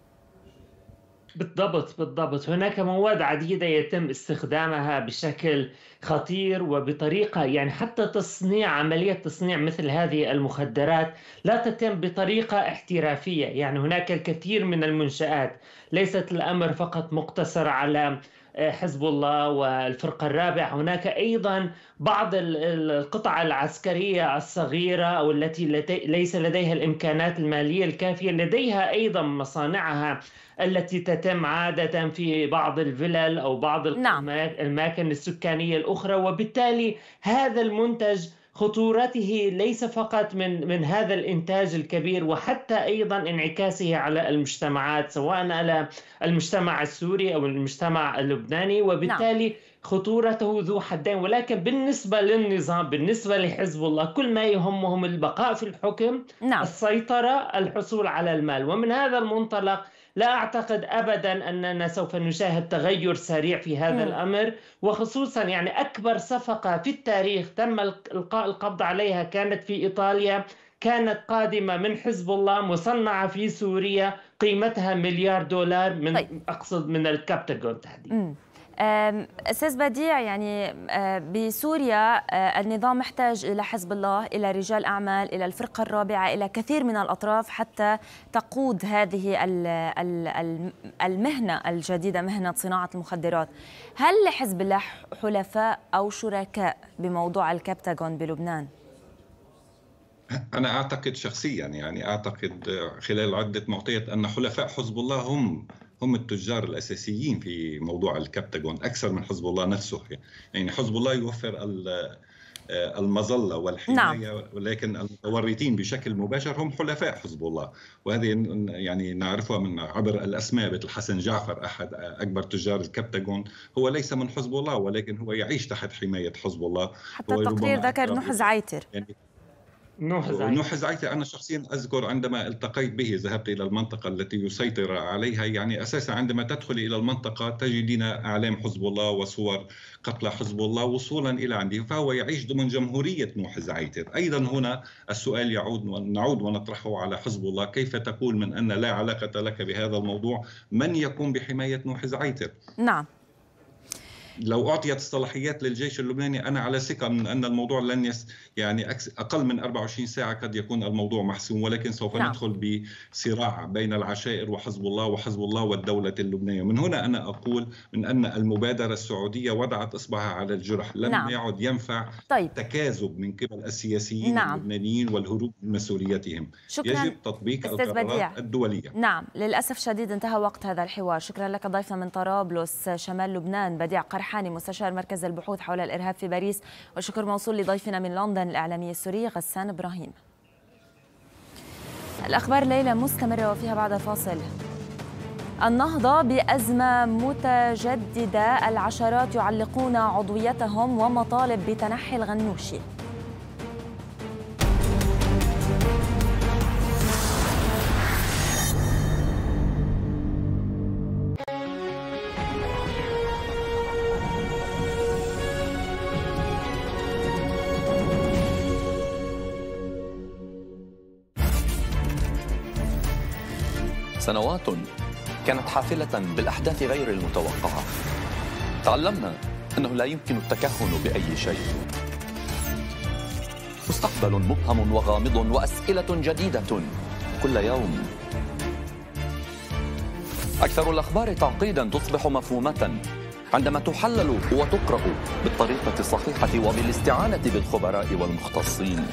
بالضبط بالضبط هناك مواد عديدة يتم استخدامها بشكل خطير وبطريقة يعني حتى تصنيع عملية تصنيع مثل هذه المخدرات لا تتم بطريقة احترافية يعني هناك الكثير من المنشآت ليست الأمر فقط مقتصر على آه، حزب الله والفرقة الرابعة هناك أيضا بعض القطع العسكرية الصغيرة أو التي ليس لديها الإمكانات المالية الكافية لديها أيضا مصانعها التي تتم عادة في بعض الفلل أو بعض نعم. الأماكن السكانية الأخرى وبالتالي هذا المنتج خطورته ليس فقط من من هذا الانتاج الكبير وحتى ايضا انعكاسه على المجتمعات سواء على المجتمع السوري او المجتمع اللبناني نعم. وبالتالي خطورته ذو حدين ولكن بالنسبه للنظام بالنسبه لحزب الله كل ما يهمهم البقاء في الحكم نعم. السيطره الحصول على المال ومن هذا المنطلق لا أعتقد أبدا أننا سوف نشاهد تغير سريع في هذا الأمر وخصوصا يعني أكبر صفقة في التاريخ تم إلقاء القبض عليها كانت في إيطاليا كانت قادمة من حزب الله مصنعة في سوريا قيمتها مليار دولار من طيب. أقصد من الكابتاجون تحديدا استاذ بديع يعني آه، بسوريا آه، النظام محتاج الى حزب الله الى رجال اعمال الى الفرقه الرابعه الى كثير من الاطراف حتى تقود هذه المهنه الجديده مهنه صناعه المخدرات هل لحزب الله حلفاء او شركاء بموضوع الكبتاغون بلبنان انا اعتقد شخصيا يعني اعتقد خلال عده معطيات ان حلفاء حزب الله هم هم التجار الاساسيين في موضوع الكبتاجون اكثر من حزب الله نفسه يعني حزب الله يوفر المظله والحمايه نعم. ولكن المتورطين بشكل مباشر هم حلفاء حزب الله وهذه يعني نعرفها من عبر الاسماء مثل حسن جعفر احد اكبر تجار الكبتاجون هو ليس من حزب الله ولكن هو يعيش تحت حمايه حزب الله حتى التقرير ذكر نوح زعيتر يعني نوح زايد نوح زايتي أنا شخصيا أذكر عندما التقيت به ذهبت إلى المنطقة التي يسيطر عليها يعني أساسا عندما تدخل إلى المنطقة تجدين أعلام حزب الله وصور قتلى حزب الله وصولا إلى عنده فهو يعيش ضمن جمهورية نوح زعيتر أيضا هنا السؤال يعود نعود ونطرحه على حزب الله كيف تقول من أن لا علاقة لك بهذا الموضوع من يقوم بحماية نوح زعيتر نعم لو اعطيت الصلاحيات للجيش اللبناني انا على ثقه من ان الموضوع لن يس يعني اقل من 24 ساعه قد يكون الموضوع محسوم ولكن سوف نعم. ندخل بصراع بين العشائر وحزب الله وحزب الله والدوله اللبنانيه من هنا انا اقول من ان المبادره السعوديه وضعت اصبعها على الجرح لم نعم. يعد ينفع طيب. تكاذب من قبل السياسيين نعم. اللبنانيين والهروب من مسؤوليتهم شكرا. يجب تطبيق القرارات بديع. الدوليه نعم للاسف شديد انتهى وقت هذا الحوار شكرا لك ضيفنا من طرابلس شمال لبنان بديع قرار فرحاني مستشار مركز البحوث حول الإرهاب في باريس وشكر موصول لضيفنا من لندن الإعلامي السوري غسان إبراهيم الأخبار ليلة مستمرة وفيها بعد فاصل النهضة بأزمة متجددة العشرات يعلقون عضويتهم ومطالب بتنحي الغنوشي سنوات كانت حافلة بالأحداث غير المتوقعة تعلمنا أنه لا يمكن التكهن بأي شيء مستقبل مبهم وغامض وأسئلة جديدة كل يوم أكثر الأخبار تعقيدا تصبح مفهومة عندما تحلل وتقرأ بالطريقة الصحيحة وبالاستعانة بالخبراء والمختصين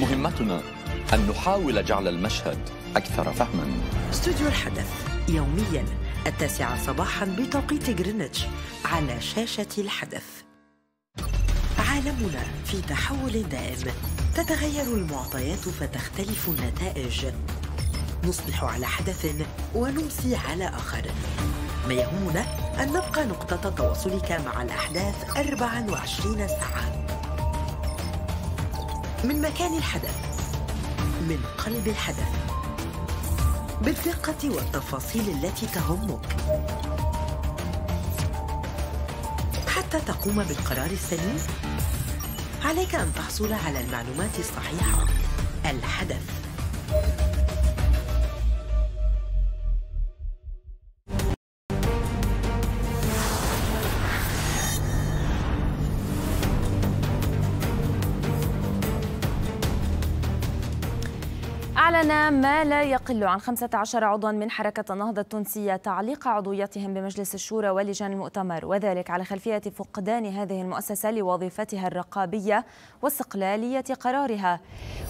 مهمتنا أن نحاول جعل المشهد أكثر فهما استوديو الحدث يوميا التاسعة صباحا بتوقيت غرينتش على شاشة الحدث عالمنا في تحول دائم تتغير المعطيات فتختلف النتائج نصبح على حدث ونمسي على آخر ما يهمنا أن نبقى نقطة تواصلك مع الأحداث 24 ساعة من مكان الحدث من قلب الحدث بالدقة والتفاصيل التي تهمك حتى تقوم بالقرار السليم عليك أن تحصل على المعلومات الصحيحة الحدث semana. ما لا يقل عن 15 عضوا من حركة النهضة التونسية تعليق عضويتهم بمجلس الشورى ولجان المؤتمر وذلك على خلفية فقدان هذه المؤسسة لوظيفتها الرقابية واستقلالية قرارها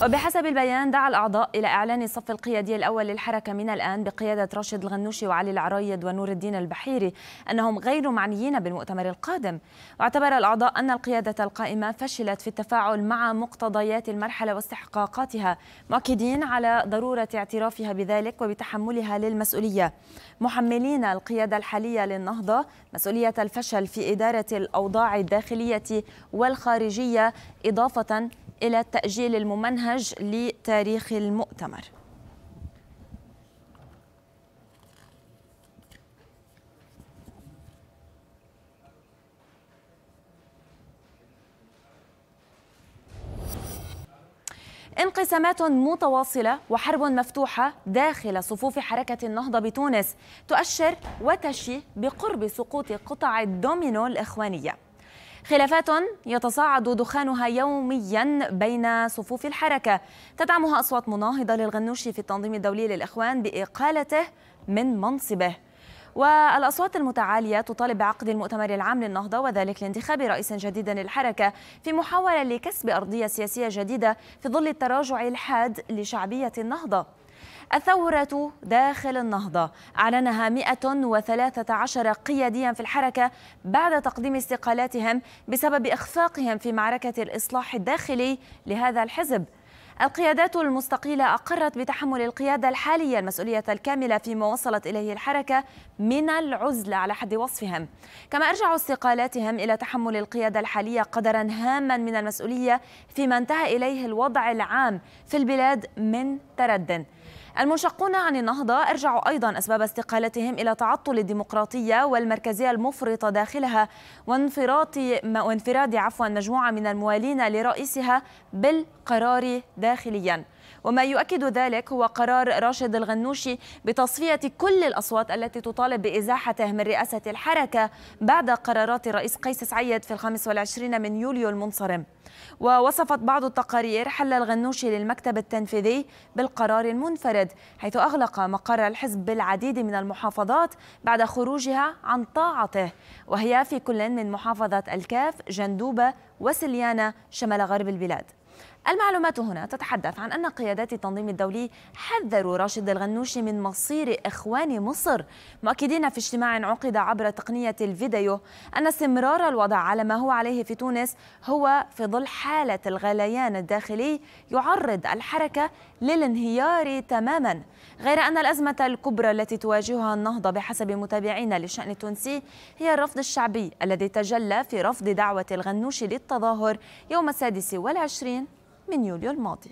وبحسب البيان دعا الأعضاء إلى إعلان الصف القيادي الأول للحركة من الآن بقيادة راشد الغنوشي وعلي العرايد ونور الدين البحيري أنهم غير معنيين بالمؤتمر القادم واعتبر الأعضاء أن القيادة القائمة فشلت في التفاعل مع مقتضيات المرحلة واستحقاقاتها مؤكدين على ضرورة بضرورة اعترافها بذلك وبتحملها للمسؤوليه محملين القياده الحاليه للنهضه مسؤوليه الفشل في اداره الاوضاع الداخليه والخارجيه اضافه الى التاجيل الممنهج لتاريخ المؤتمر انقسامات متواصلة وحرب مفتوحة داخل صفوف حركة النهضة بتونس تؤشر وتشي بقرب سقوط قطع الدومينو الإخوانية خلافات يتصاعد دخانها يوميا بين صفوف الحركة تدعمها أصوات مناهضة للغنوشي في التنظيم الدولي للإخوان بإقالته من منصبه والأصوات المتعالية تطالب بعقد المؤتمر العام للنهضة وذلك لانتخاب رئيس جديد للحركة في محاولة لكسب أرضية سياسية جديدة في ظل التراجع الحاد لشعبية النهضة الثورة داخل النهضة أعلنها 113 قياديا في الحركة بعد تقديم استقالاتهم بسبب إخفاقهم في معركة الإصلاح الداخلي لهذا الحزب القيادات المستقيلة أقرت بتحمل القيادة الحالية المسؤولية الكاملة فيما وصلت إليه الحركة من العزلة على حد وصفهم كما أرجعوا استقالاتهم إلى تحمل القيادة الحالية قدرا هاما من المسؤولية فيما انتهى إليه الوضع العام في البلاد من تردد المنشقون عن النهضة أرجعوا أيضا أسباب استقالتهم إلى تعطل الديمقراطية والمركزية المفرطة داخلها وانفراط وانفراد عفوا مجموعة من الموالين لرئيسها بالقرار داخليا وما يؤكد ذلك هو قرار راشد الغنوشي بتصفية كل الأصوات التي تطالب بإزاحته من رئاسة الحركة بعد قرارات الرئيس قيس سعيد في الخامس والعشرين من يوليو المنصرم ووصفت بعض التقارير حل الغنوشي للمكتب التنفيذي بالقرار المنفرد حيث أغلق مقر الحزب بالعديد من المحافظات بعد خروجها عن طاعته وهي في كل من محافظة الكاف جندوبة وسليانة شمال غرب البلاد المعلومات هنا تتحدث عن أن قيادات التنظيم الدولي حذروا راشد الغنوشي من مصير إخوان مصر مؤكدين في اجتماع عقد عبر تقنية الفيديو أن استمرار الوضع على ما هو عليه في تونس هو في ظل حالة الغليان الداخلي يعرض الحركة للانهيار تماما غير أن الأزمة الكبرى التي تواجهها النهضة بحسب متابعينا للشأن التونسي هي الرفض الشعبي الذي تجلى في رفض دعوة الغنوشي للتظاهر يوم السادس والعشرين من يوليو الماضي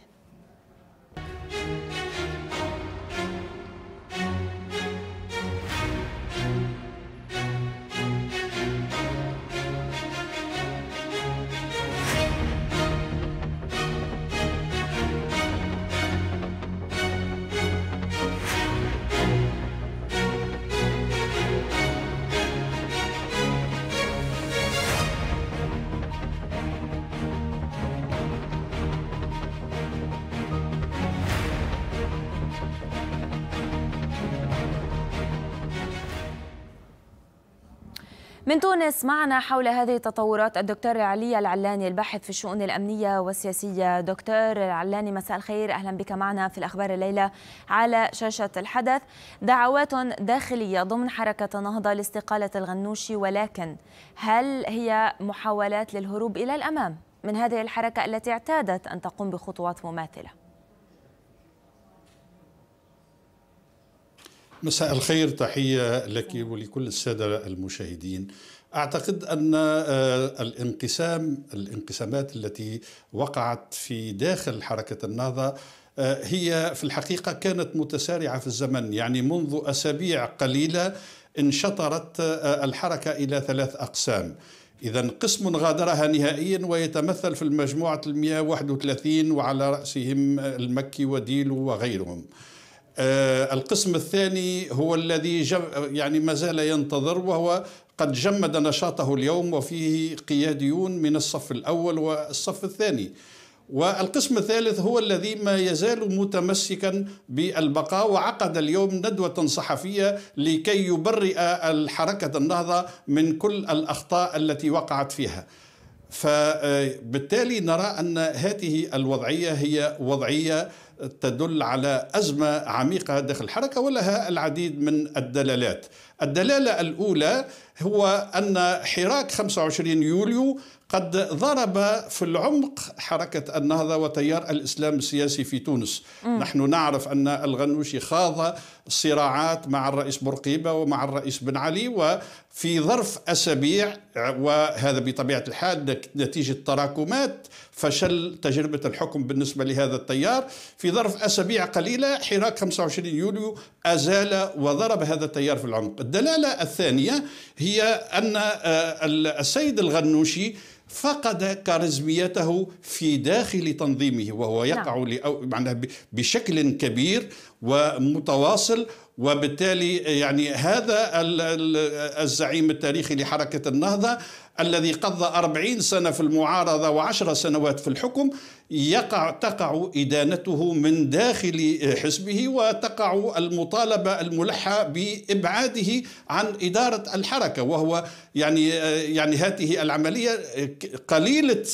من تونس معنا حول هذه التطورات الدكتور علي العلاني الباحث في الشؤون الأمنية والسياسية دكتور العلاني مساء الخير أهلا بك معنا في الأخبار الليلة على شاشة الحدث دعوات داخلية ضمن حركة النهضة لاستقالة الغنوشي ولكن هل هي محاولات للهروب إلى الأمام من هذه الحركة التي اعتادت أن تقوم بخطوات مماثلة؟ مساء الخير تحية لك ولكل السادة المشاهدين أعتقد أن آه، الانقسام الانقسامات التي وقعت في داخل حركة النهضة آه، هي في الحقيقة كانت متسارعة في الزمن يعني منذ أسابيع قليلة انشطرت آه، الحركة إلى ثلاث أقسام إذا قسم غادرها نهائيا ويتمثل في المجموعة 131 وعلى رأسهم المكي وديل وغيرهم آه، القسم الثاني هو الذي يعني ما زال ينتظر وهو قد جمد نشاطه اليوم وفيه قياديون من الصف الأول والصف الثاني والقسم الثالث هو الذي ما يزال متمسكا بالبقاء وعقد اليوم ندوة صحفية لكي يبرئ الحركة النهضة من كل الأخطاء التي وقعت فيها فبالتالي نرى أن هذه الوضعية هي وضعية تدل على أزمة عميقة داخل الحركة ولها العديد من الدلالات الدلالة الأولى هو أن حراك 25 يوليو قد ضرب في العمق حركة النهضة وتيار الإسلام السياسي في تونس م. نحن نعرف أن الغنوشي خاض صراعات مع الرئيس بورقيبة ومع الرئيس بن علي في ظرف أسابيع وهذا بطبيعة الحال نتيجة تراكمات فشل تجربة الحكم بالنسبة لهذا التيار في ظرف أسابيع قليلة حراك 25 يوليو أزال وضرب هذا التيار في العمق الدلالة الثانية هي أن آه، السيد الغنوشي فقد كاريزميته في داخل تنظيمه وهو يقع نعم. بشكل كبير ومتواصل وبالتالي يعني هذا الزعيم التاريخي لحركة النهضة الذي قضى أربعين سنة في المعارضة وعشر سنوات في الحكم يقع تقع إدانته من داخل حزبه وتقع المطالبة الملحة بإبعاده عن إدارة الحركة وهو يعني يعني هذه العملية قليلة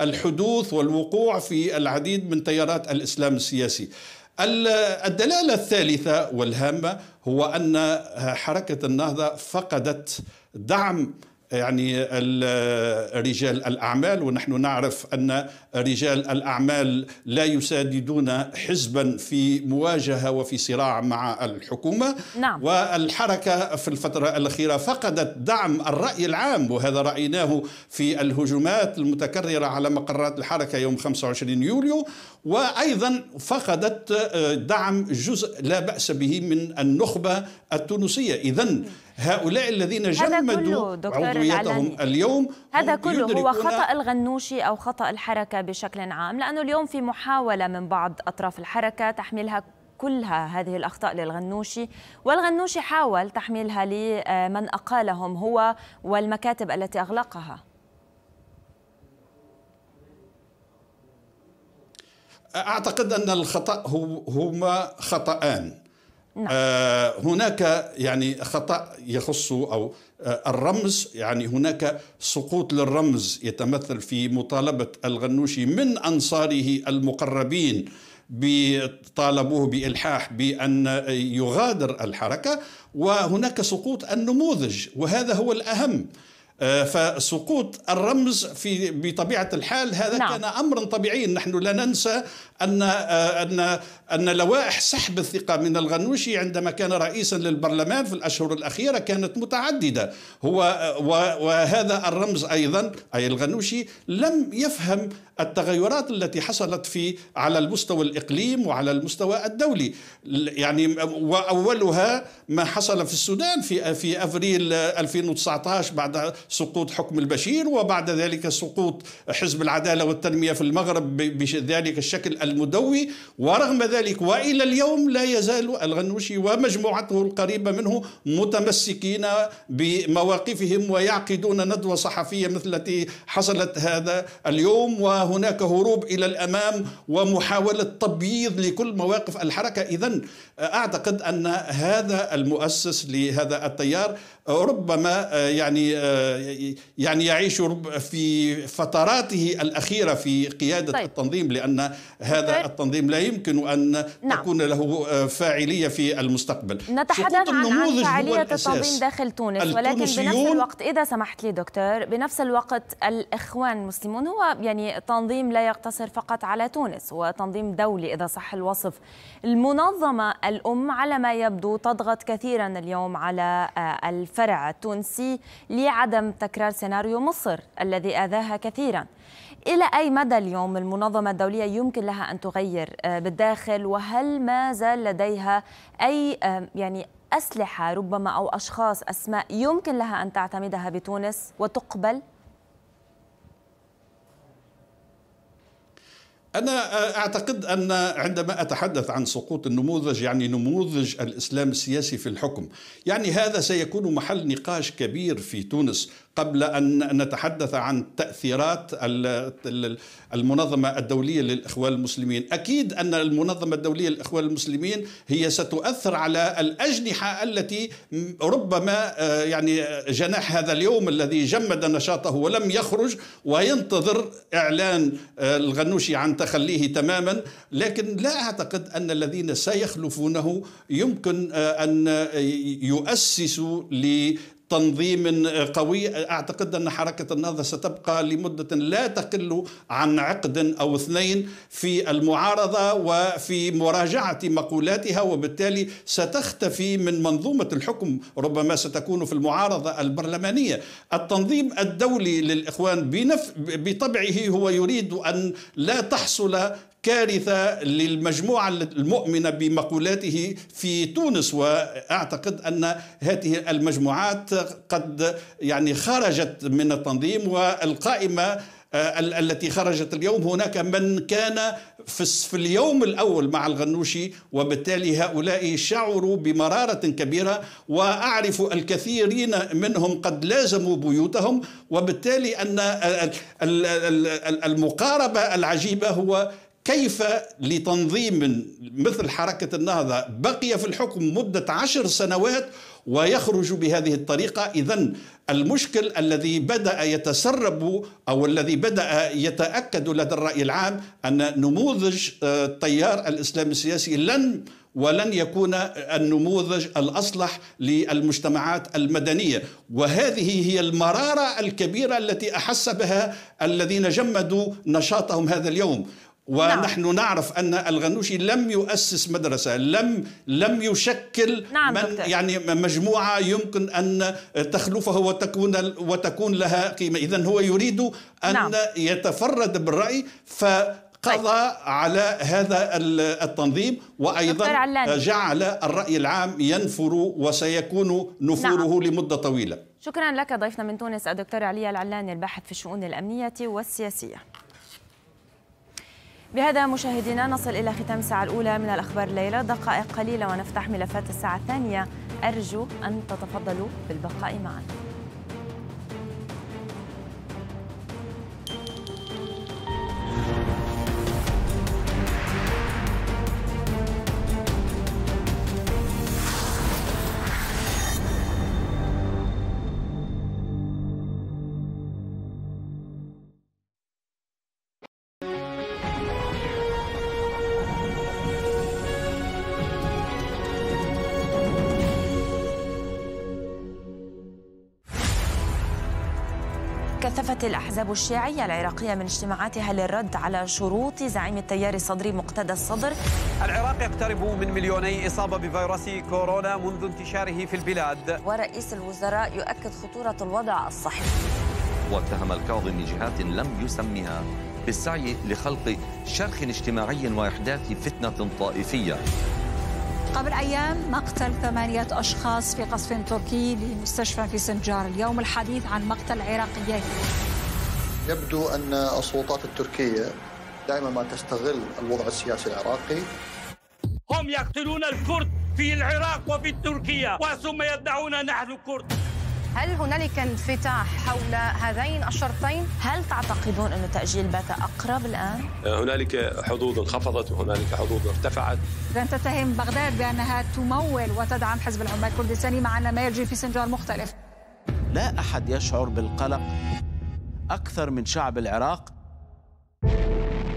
الحدوث والوقوع في العديد من تيارات الإسلام السياسي الدلالة الثالثة والهامة هو أن حركة النهضة فقدت دعم يعني رجال الاعمال ونحن نعرف ان رجال الاعمال لا يساندون حزبا في مواجهه وفي صراع مع الحكومه نعم. والحركه في الفتره الاخيره فقدت دعم الراي العام وهذا رايناه في الهجمات المتكرره على مقرات الحركه يوم 25 يوليو وايضا فقدت آه، دعم جزء لا باس به من النخبه التونسيه اذا هؤلاء الذين جمدوا عضويتهم اليوم هذا كله هو خطأ الغنوشي أو خطأ الحركة بشكل عام لأنه اليوم في محاولة من بعض أطراف الحركة تحميلها كلها هذه الأخطاء للغنوشي والغنوشي حاول تحميلها لمن أقالهم هو والمكاتب التي أغلقها أعتقد أن الخطأ هما خطأان نعم. آه هناك يعني خطأ يخص أو آه الرمز يعني هناك سقوط للرمز يتمثل في مطالبة الغنوشي من أنصاره المقربين طالبوه بإلحاح بأن يغادر الحركة وهناك سقوط النموذج وهذا هو الأهم آه، فسقوط الرمز في بطبيعه الحال هذا نعم. كان امرا طبيعيا نحن لا ننسى ان آه، ان ان لوائح سحب الثقه من الغنوشي عندما كان رئيسا للبرلمان في الاشهر الاخيره كانت متعدده هو وهذا الرمز ايضا اي الغنوشي لم يفهم التغيرات التي حصلت في على المستوى الاقليم وعلى المستوى الدولي يعني واولها ما حصل في السودان في في افريل 2019 بعد سقوط حكم البشير وبعد ذلك سقوط حزب العدالة والتنمية في المغرب بذلك الشكل المدوي ورغم ذلك وإلى اليوم لا يزال الغنوشي ومجموعته القريبة منه متمسكين بمواقفهم ويعقدون ندوة صحفية مثل التي حصلت هذا اليوم وهناك هروب إلى الأمام ومحاولة تبييض لكل مواقف الحركة إذا أعتقد أن هذا المؤسس لهذا التيار ربما آه، يعني آه، يعني يعيش في فتراته الأخيرة في قيادة طيب. التنظيم لأن هذا التنظيم لا يمكن أن نعم. تكون له آه، فاعلية في المستقبل نتحدث عن, عن فاعلية التنظيم داخل تونس ولكن بنفس الوقت إذا سمحت لي دكتور بنفس الوقت الإخوان المسلمون هو يعني تنظيم لا يقتصر فقط على تونس هو تنظيم دولي إذا صح الوصف المنظمة الأم على ما يبدو تضغط كثيرا اليوم على آه، الفرع التونسي لعدم عدم تكرار سيناريو مصر الذي آذاها كثيرا إلى أي مدى اليوم المنظمة الدولية يمكن لها أن تغير آه، بالداخل وهل ما زال لديها أي آه، يعني أسلحة ربما أو أشخاص أسماء يمكن لها أن تعتمدها بتونس وتقبل؟ أنا أعتقد أن عندما أتحدث عن سقوط النموذج يعني نموذج الإسلام السياسي في الحكم يعني هذا سيكون محل نقاش كبير في تونس قبل أن نتحدث عن تأثيرات المنظمة الدولية للإخوان المسلمين أكيد أن المنظمة الدولية للإخوان المسلمين هي ستؤثر على الأجنحة التي ربما آه، يعني جناح هذا اليوم الذي جمد نشاطه ولم يخرج وينتظر إعلان آه، الغنوشي عن تخليه تماما لكن لا أعتقد أن الذين سيخلفونه يمكن آه، أن يؤسسوا تنظيم قوي اعتقد ان حركه النهضه ستبقى لمده لا تقل عن عقد او اثنين في المعارضه وفي مراجعه مقولاتها وبالتالي ستختفي من منظومه الحكم ربما ستكون في المعارضه البرلمانيه التنظيم الدولي للاخوان بنف... بطبعه هو يريد ان لا تحصل كارثة للمجموعة المؤمنة بمقولاته في تونس وأعتقد أن هذه المجموعات قد يعني خرجت من التنظيم والقائمة آه، التي خرجت اليوم هناك من كان في اليوم الأول مع الغنوشي وبالتالي هؤلاء شعروا بمرارة كبيرة وأعرف الكثيرين منهم قد لازموا بيوتهم وبالتالي أن المقاربة العجيبة هو كيف لتنظيم مثل حركة النهضة بقي في الحكم مدة عشر سنوات ويخرج بهذه الطريقة إذا المشكل الذي بدأ يتسرب أو الذي بدأ يتأكد لدى الرأي العام أن نموذج آه، التيار الإسلامي السياسي لن ولن يكون النموذج الاصلح للمجتمعات المدنيه وهذه هي المراره الكبيره التي احس بها الذين جمدوا نشاطهم هذا اليوم نعم. ونحن نعم. نعرف ان الغنوشي لم يؤسس مدرسه لم لم يشكل نعم من دكتور. يعني مجموعه يمكن ان تخلفه وتكون وتكون لها قيمه اذا هو يريد ان نعم. يتفرد بالراي ف قضى طيب. على هذا التنظيم وايضا جعل الراي العام ينفر وسيكون نفوره نعم. لمده طويله شكرا لك ضيفنا من تونس الدكتور علي العلاني الباحث في الشؤون الامنيه والسياسيه بهذا مشاهدينا نصل إلى ختام الساعة الأولى من الأخبار الليلة دقائق قليلة ونفتح ملفات الساعة الثانية أرجو أن تتفضلوا بالبقاء معنا قامت الأحزاب الشيعية العراقية من اجتماعاتها للرد على شروط زعيم التيار الصدري مقتدى الصدر العراق يقترب من مليوني إصابة بفيروس كورونا منذ انتشاره في البلاد ورئيس الوزراء يؤكد خطورة الوضع الصحي واتهم الكاظمي جهات لم يسمها بالسعي لخلق شرخ اجتماعي وإحداث فتنة طائفية قبل أيام مقتل ثمانية أشخاص في قصف تركي لمستشفى في سنجار اليوم الحديث عن مقتل عراقيين يبدو أن السلطات التركية دائما ما تستغل الوضع السياسي العراقي هم يقتلون الكرد في العراق وفي تركيا وثم يدعون نحن كرد هل هنالك انفتاح حول هذين الشرطين؟ هل تعتقدون أن تأجيل باتا أقرب الآن؟ آه، هنالك حظوظ انخفضت وهنالك حظوظ ارتفعت لن تتهم بغداد بأنها تمول وتدعم حزب العمال الكردستاني مع أن ما يجري في سنجار مختلف لا أحد يشعر بالقلق أكثر من شعب العراق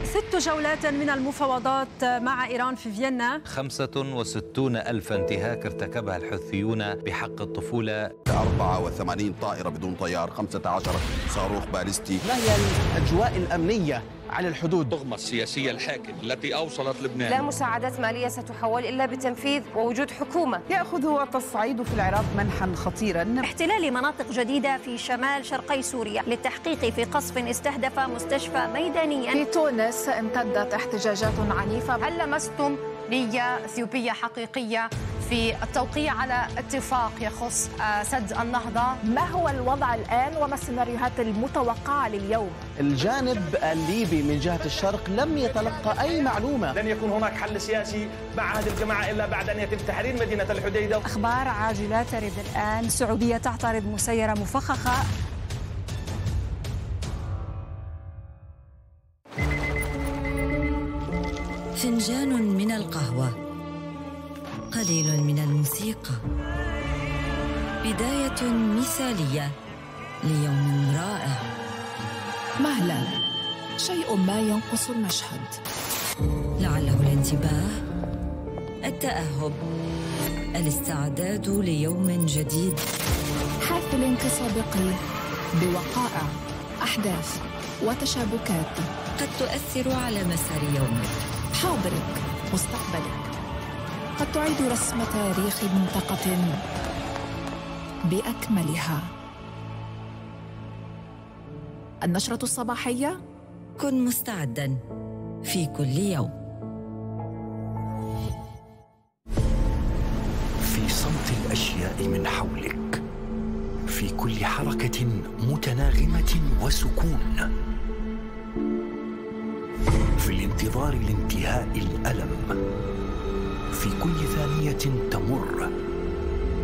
ست جولات من المفاوضات مع إيران في فيينا 65 ألف انتهاك ارتكبها الحوثيون بحق الطفولة 84 طائرة بدون طيار 15 صاروخ باليستي ما هي الأجواء الأمنية على الحدود الضغمة السياسية الحاكمة التي أوصلت لبنان لا مساعدات مالية ستحول إلا بتنفيذ ووجود حكومة يأخذ التصعيد في العراق منحا خطيرا احتلال مناطق جديدة في شمال شرقي سوريا للتحقيق في قصف استهدف مستشفى ميدانيا في تونس امتدت احتجاجات عنيفة هل لمستم نية إثيوبية حقيقية في التوقيع على اتفاق يخص آه، سد النهضة ما هو الوضع الآن وما السيناريوهات المتوقعة لليوم؟ الجانب الليبي من جهة الشرق لم يتلقى أي معلومة لن يكون هناك حل سياسي مع هذه الجماعة إلا بعد أن يتم تحرير مدينة الحديدة أخبار عاجلة ترد الآن سعودية تعترض مسيرة مفخخة فنجان من القهوة قليل من الموسيقى بداية مثالية ليوم رائع مهلا شيء ما ينقص المشهد لعله الانتباه التأهب الاستعداد ليوم جديد حافل كسابقي بوقائع أحداث وتشابكات قد تؤثر على مسار يومك حاضرك مستقبلك قد تعيد رسم تاريخ منطقة بأكملها النشرة الصباحية كن مستعدا في كل يوم في صمت الأشياء من حولك في كل حركة متناغمة وسكون في الانتظار لانتهاء الالم في كل ثانيه تمر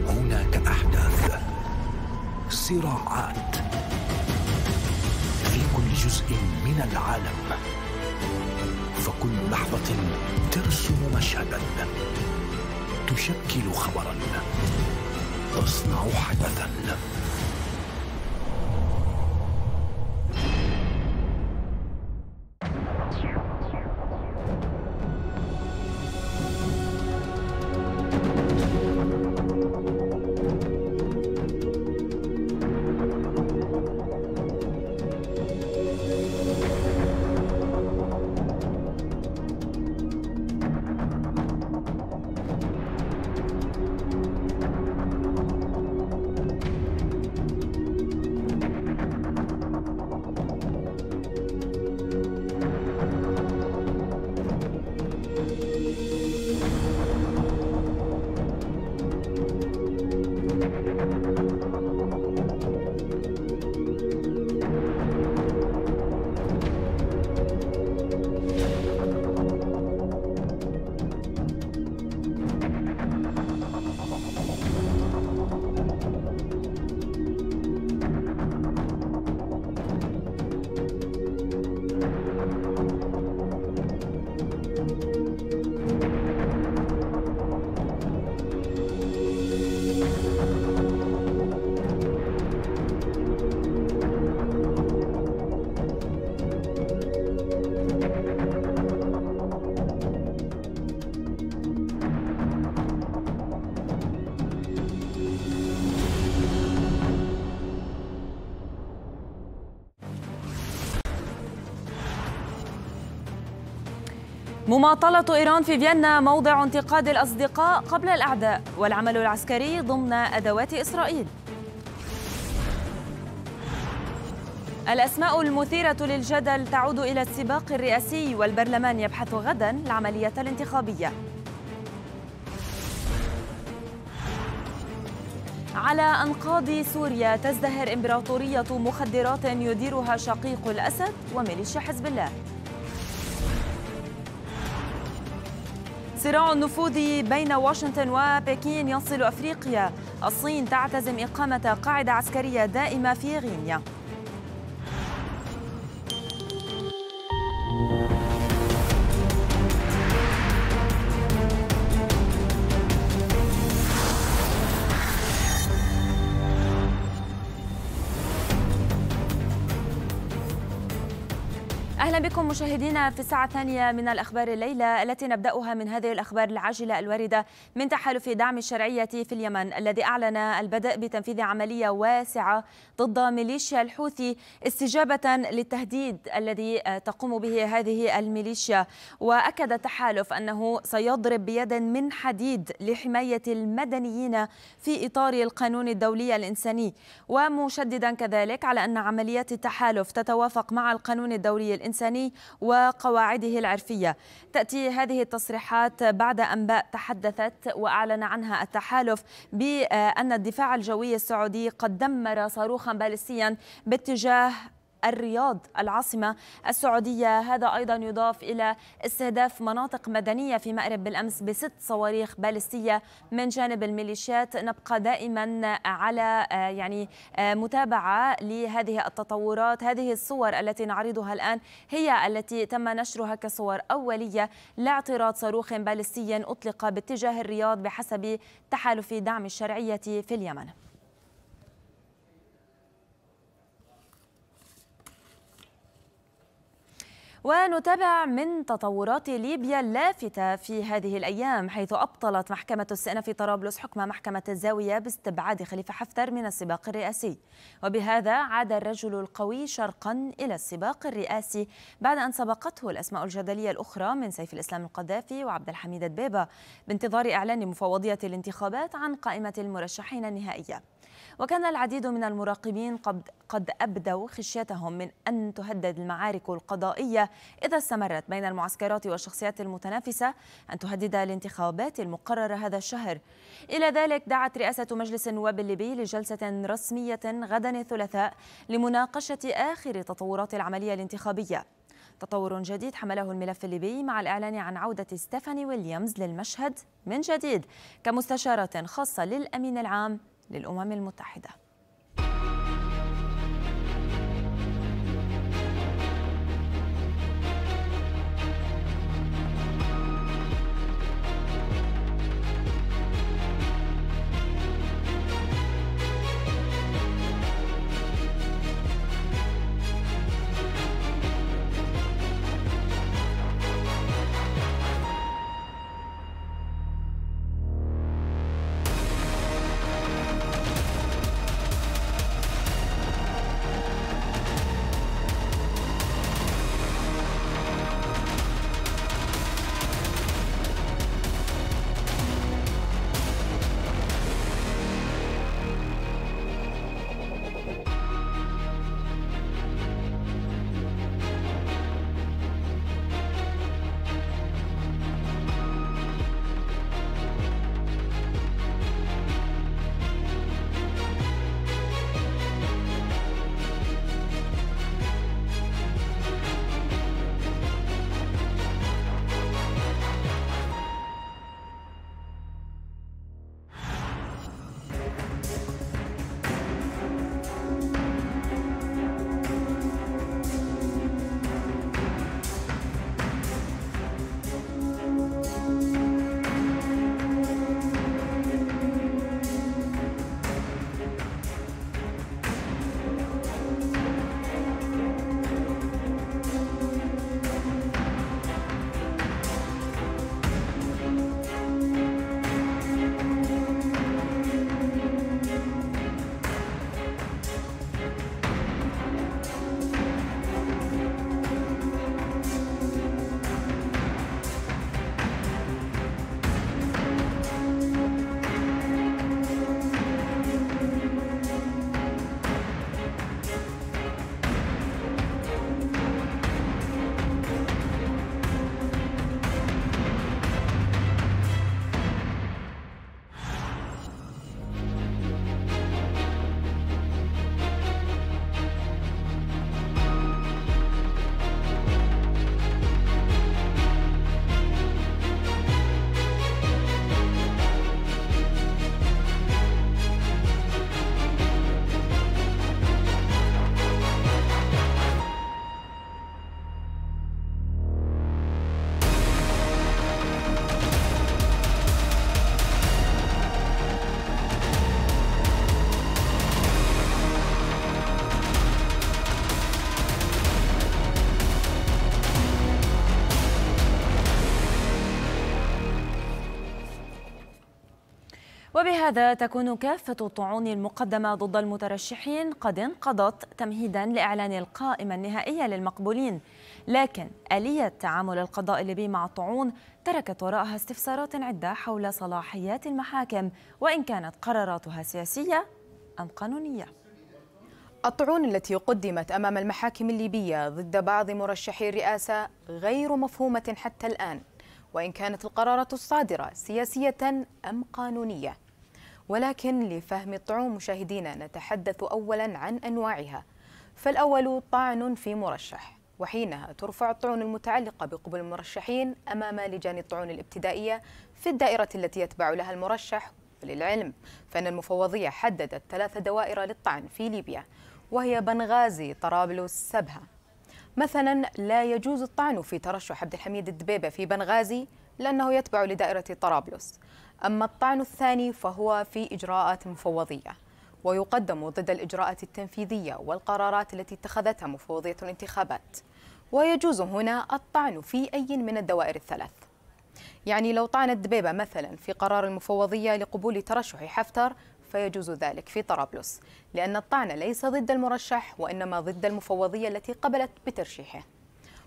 هناك احداث صراعات في كل جزء من العالم فكل لحظه ترسم مشهدا تشكل خبرا تصنع حدثا مماطلة إيران في فيينا موضع انتقاد الأصدقاء قبل الأعداء والعمل العسكري ضمن أدوات إسرائيل الأسماء المثيرة للجدل تعود إلى السباق الرئاسي والبرلمان يبحث غدا العملية الانتخابية على أنقاض سوريا تزدهر إمبراطورية مخدرات يديرها شقيق الأسد وميليشيا حزب الله صراع نفوذي بين واشنطن وبكين يصل أفريقيا الصين تعتزم إقامة قاعدة عسكرية دائمة في غينيا مشاهدينا في الساعة الثانية من الأخبار الليلة التي نبدأها من هذه الأخبار العاجلة الواردة من تحالف دعم الشرعية في اليمن الذي أعلن البدء بتنفيذ عملية واسعة ضد ميليشيا الحوثي استجابة للتهديد الذي تقوم به هذه الميليشيا وأكد التحالف أنه سيضرب بيد من حديد لحماية المدنيين في إطار القانون الدولي الإنساني ومشددا كذلك على أن عمليات التحالف تتوافق مع القانون الدولي الإنساني وقواعده العرفية تأتي هذه التصريحات بعد أنباء تحدثت وأعلن عنها التحالف بأن الدفاع الجوي السعودي قد دمر صاروخا باليستيا باتجاه الرياض العاصمة السعودية هذا أيضا يضاف إلى استهداف مناطق مدنية في مأرب بالأمس بست صواريخ بالستية من جانب الميليشيات نبقى دائما على آه، يعني آه، متابعة لهذه التطورات هذه الصور التي نعرضها الآن هي التي تم نشرها كصور أولية لاعتراض صاروخ بالستي أطلق باتجاه الرياض بحسب تحالف دعم الشرعية في اليمن ونتابع من تطورات ليبيا اللافتة في هذه الأيام حيث أبطلت محكمة السئنة في طرابلس حكم محكمة الزاوية باستبعاد خليفة حفتر من السباق الرئاسي وبهذا عاد الرجل القوي شرقا إلى السباق الرئاسي بعد أن سبقته الأسماء الجدلية الأخرى من سيف الإسلام القذافي وعبد الحميد البيبة بانتظار إعلان مفوضية الانتخابات عن قائمة المرشحين النهائية وكان العديد من المراقبين قد, قد أبدوا خشيتهم من أن تهدد المعارك القضائية إذا استمرت بين المعسكرات والشخصيات المتنافسة أن تهدد الانتخابات المقررة هذا الشهر إلى ذلك دعت رئاسة مجلس النواب الليبي لجلسة رسمية غدا الثلاثاء لمناقشة آخر تطورات العملية الانتخابية تطور جديد حمله الملف الليبي مع الإعلان عن عودة ستيفاني ويليامز للمشهد من جديد كمستشارة خاصة للأمين العام للأمم المتحدة وبهذا تكون كافة الطعون المقدمة ضد المترشحين قد انقضت تمهيدا لإعلان القائمة النهائية للمقبولين لكن آلية تعامل القضاء الليبي مع الطعون تركت وراءها استفسارات عدة حول صلاحيات المحاكم وإن كانت قراراتها سياسية أم قانونية الطعون التي قدمت أمام المحاكم الليبية ضد بعض مرشحي الرئاسة غير مفهومة حتى الآن وإن كانت القرارات الصادرة سياسية أم قانونية ولكن لفهم الطعوم مشاهدينا نتحدث أولا عن أنواعها فالأول طعن في مرشح وحينها ترفع الطعون المتعلقة بقبول المرشحين أمام لجان الطعون الابتدائية في الدائرة التي يتبع لها المرشح للعلم فإن المفوضية حددت ثلاث دوائر للطعن في ليبيا وهي بنغازي طرابلس سبها مثلا لا يجوز الطعن في ترشح عبد الحميد الدبيبة في بنغازي لأنه يتبع لدائرة طرابلس أما الطعن الثاني فهو في إجراءات مفوضية ويقدم ضد الإجراءات التنفيذية والقرارات التي اتخذتها مفوضية الانتخابات ويجوز هنا الطعن في أي من الدوائر الثلاث يعني لو طعنت دبيبة مثلا في قرار المفوضية لقبول ترشح حفتر فيجوز ذلك في طرابلس لأن الطعن ليس ضد المرشح وإنما ضد المفوضية التي قبلت بترشيحه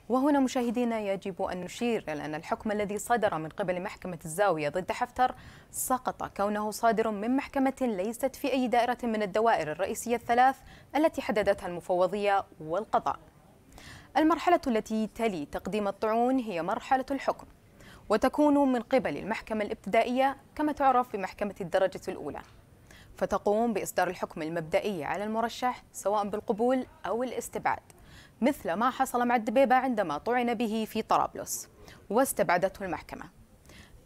وهنا مشاهدينا يجب أن نشير إلى أن الحكم الذي صدر من قبل محكمة الزاوية ضد حفتر سقط كونه صادر من محكمة ليست في أي دائرة من الدوائر الرئيسية الثلاث التي حددتها المفوضية والقضاء المرحلة التي تلي تقديم الطعون هي مرحلة الحكم وتكون من قبل المحكمة الابتدائية كما تعرف بمحكمة الدرجة الأولى فتقوم بإصدار الحكم المبدئي على المرشح سواء بالقبول أو الاستبعاد مثل ما حصل مع الدبيبة عندما طعن به في طرابلس واستبعدته المحكمة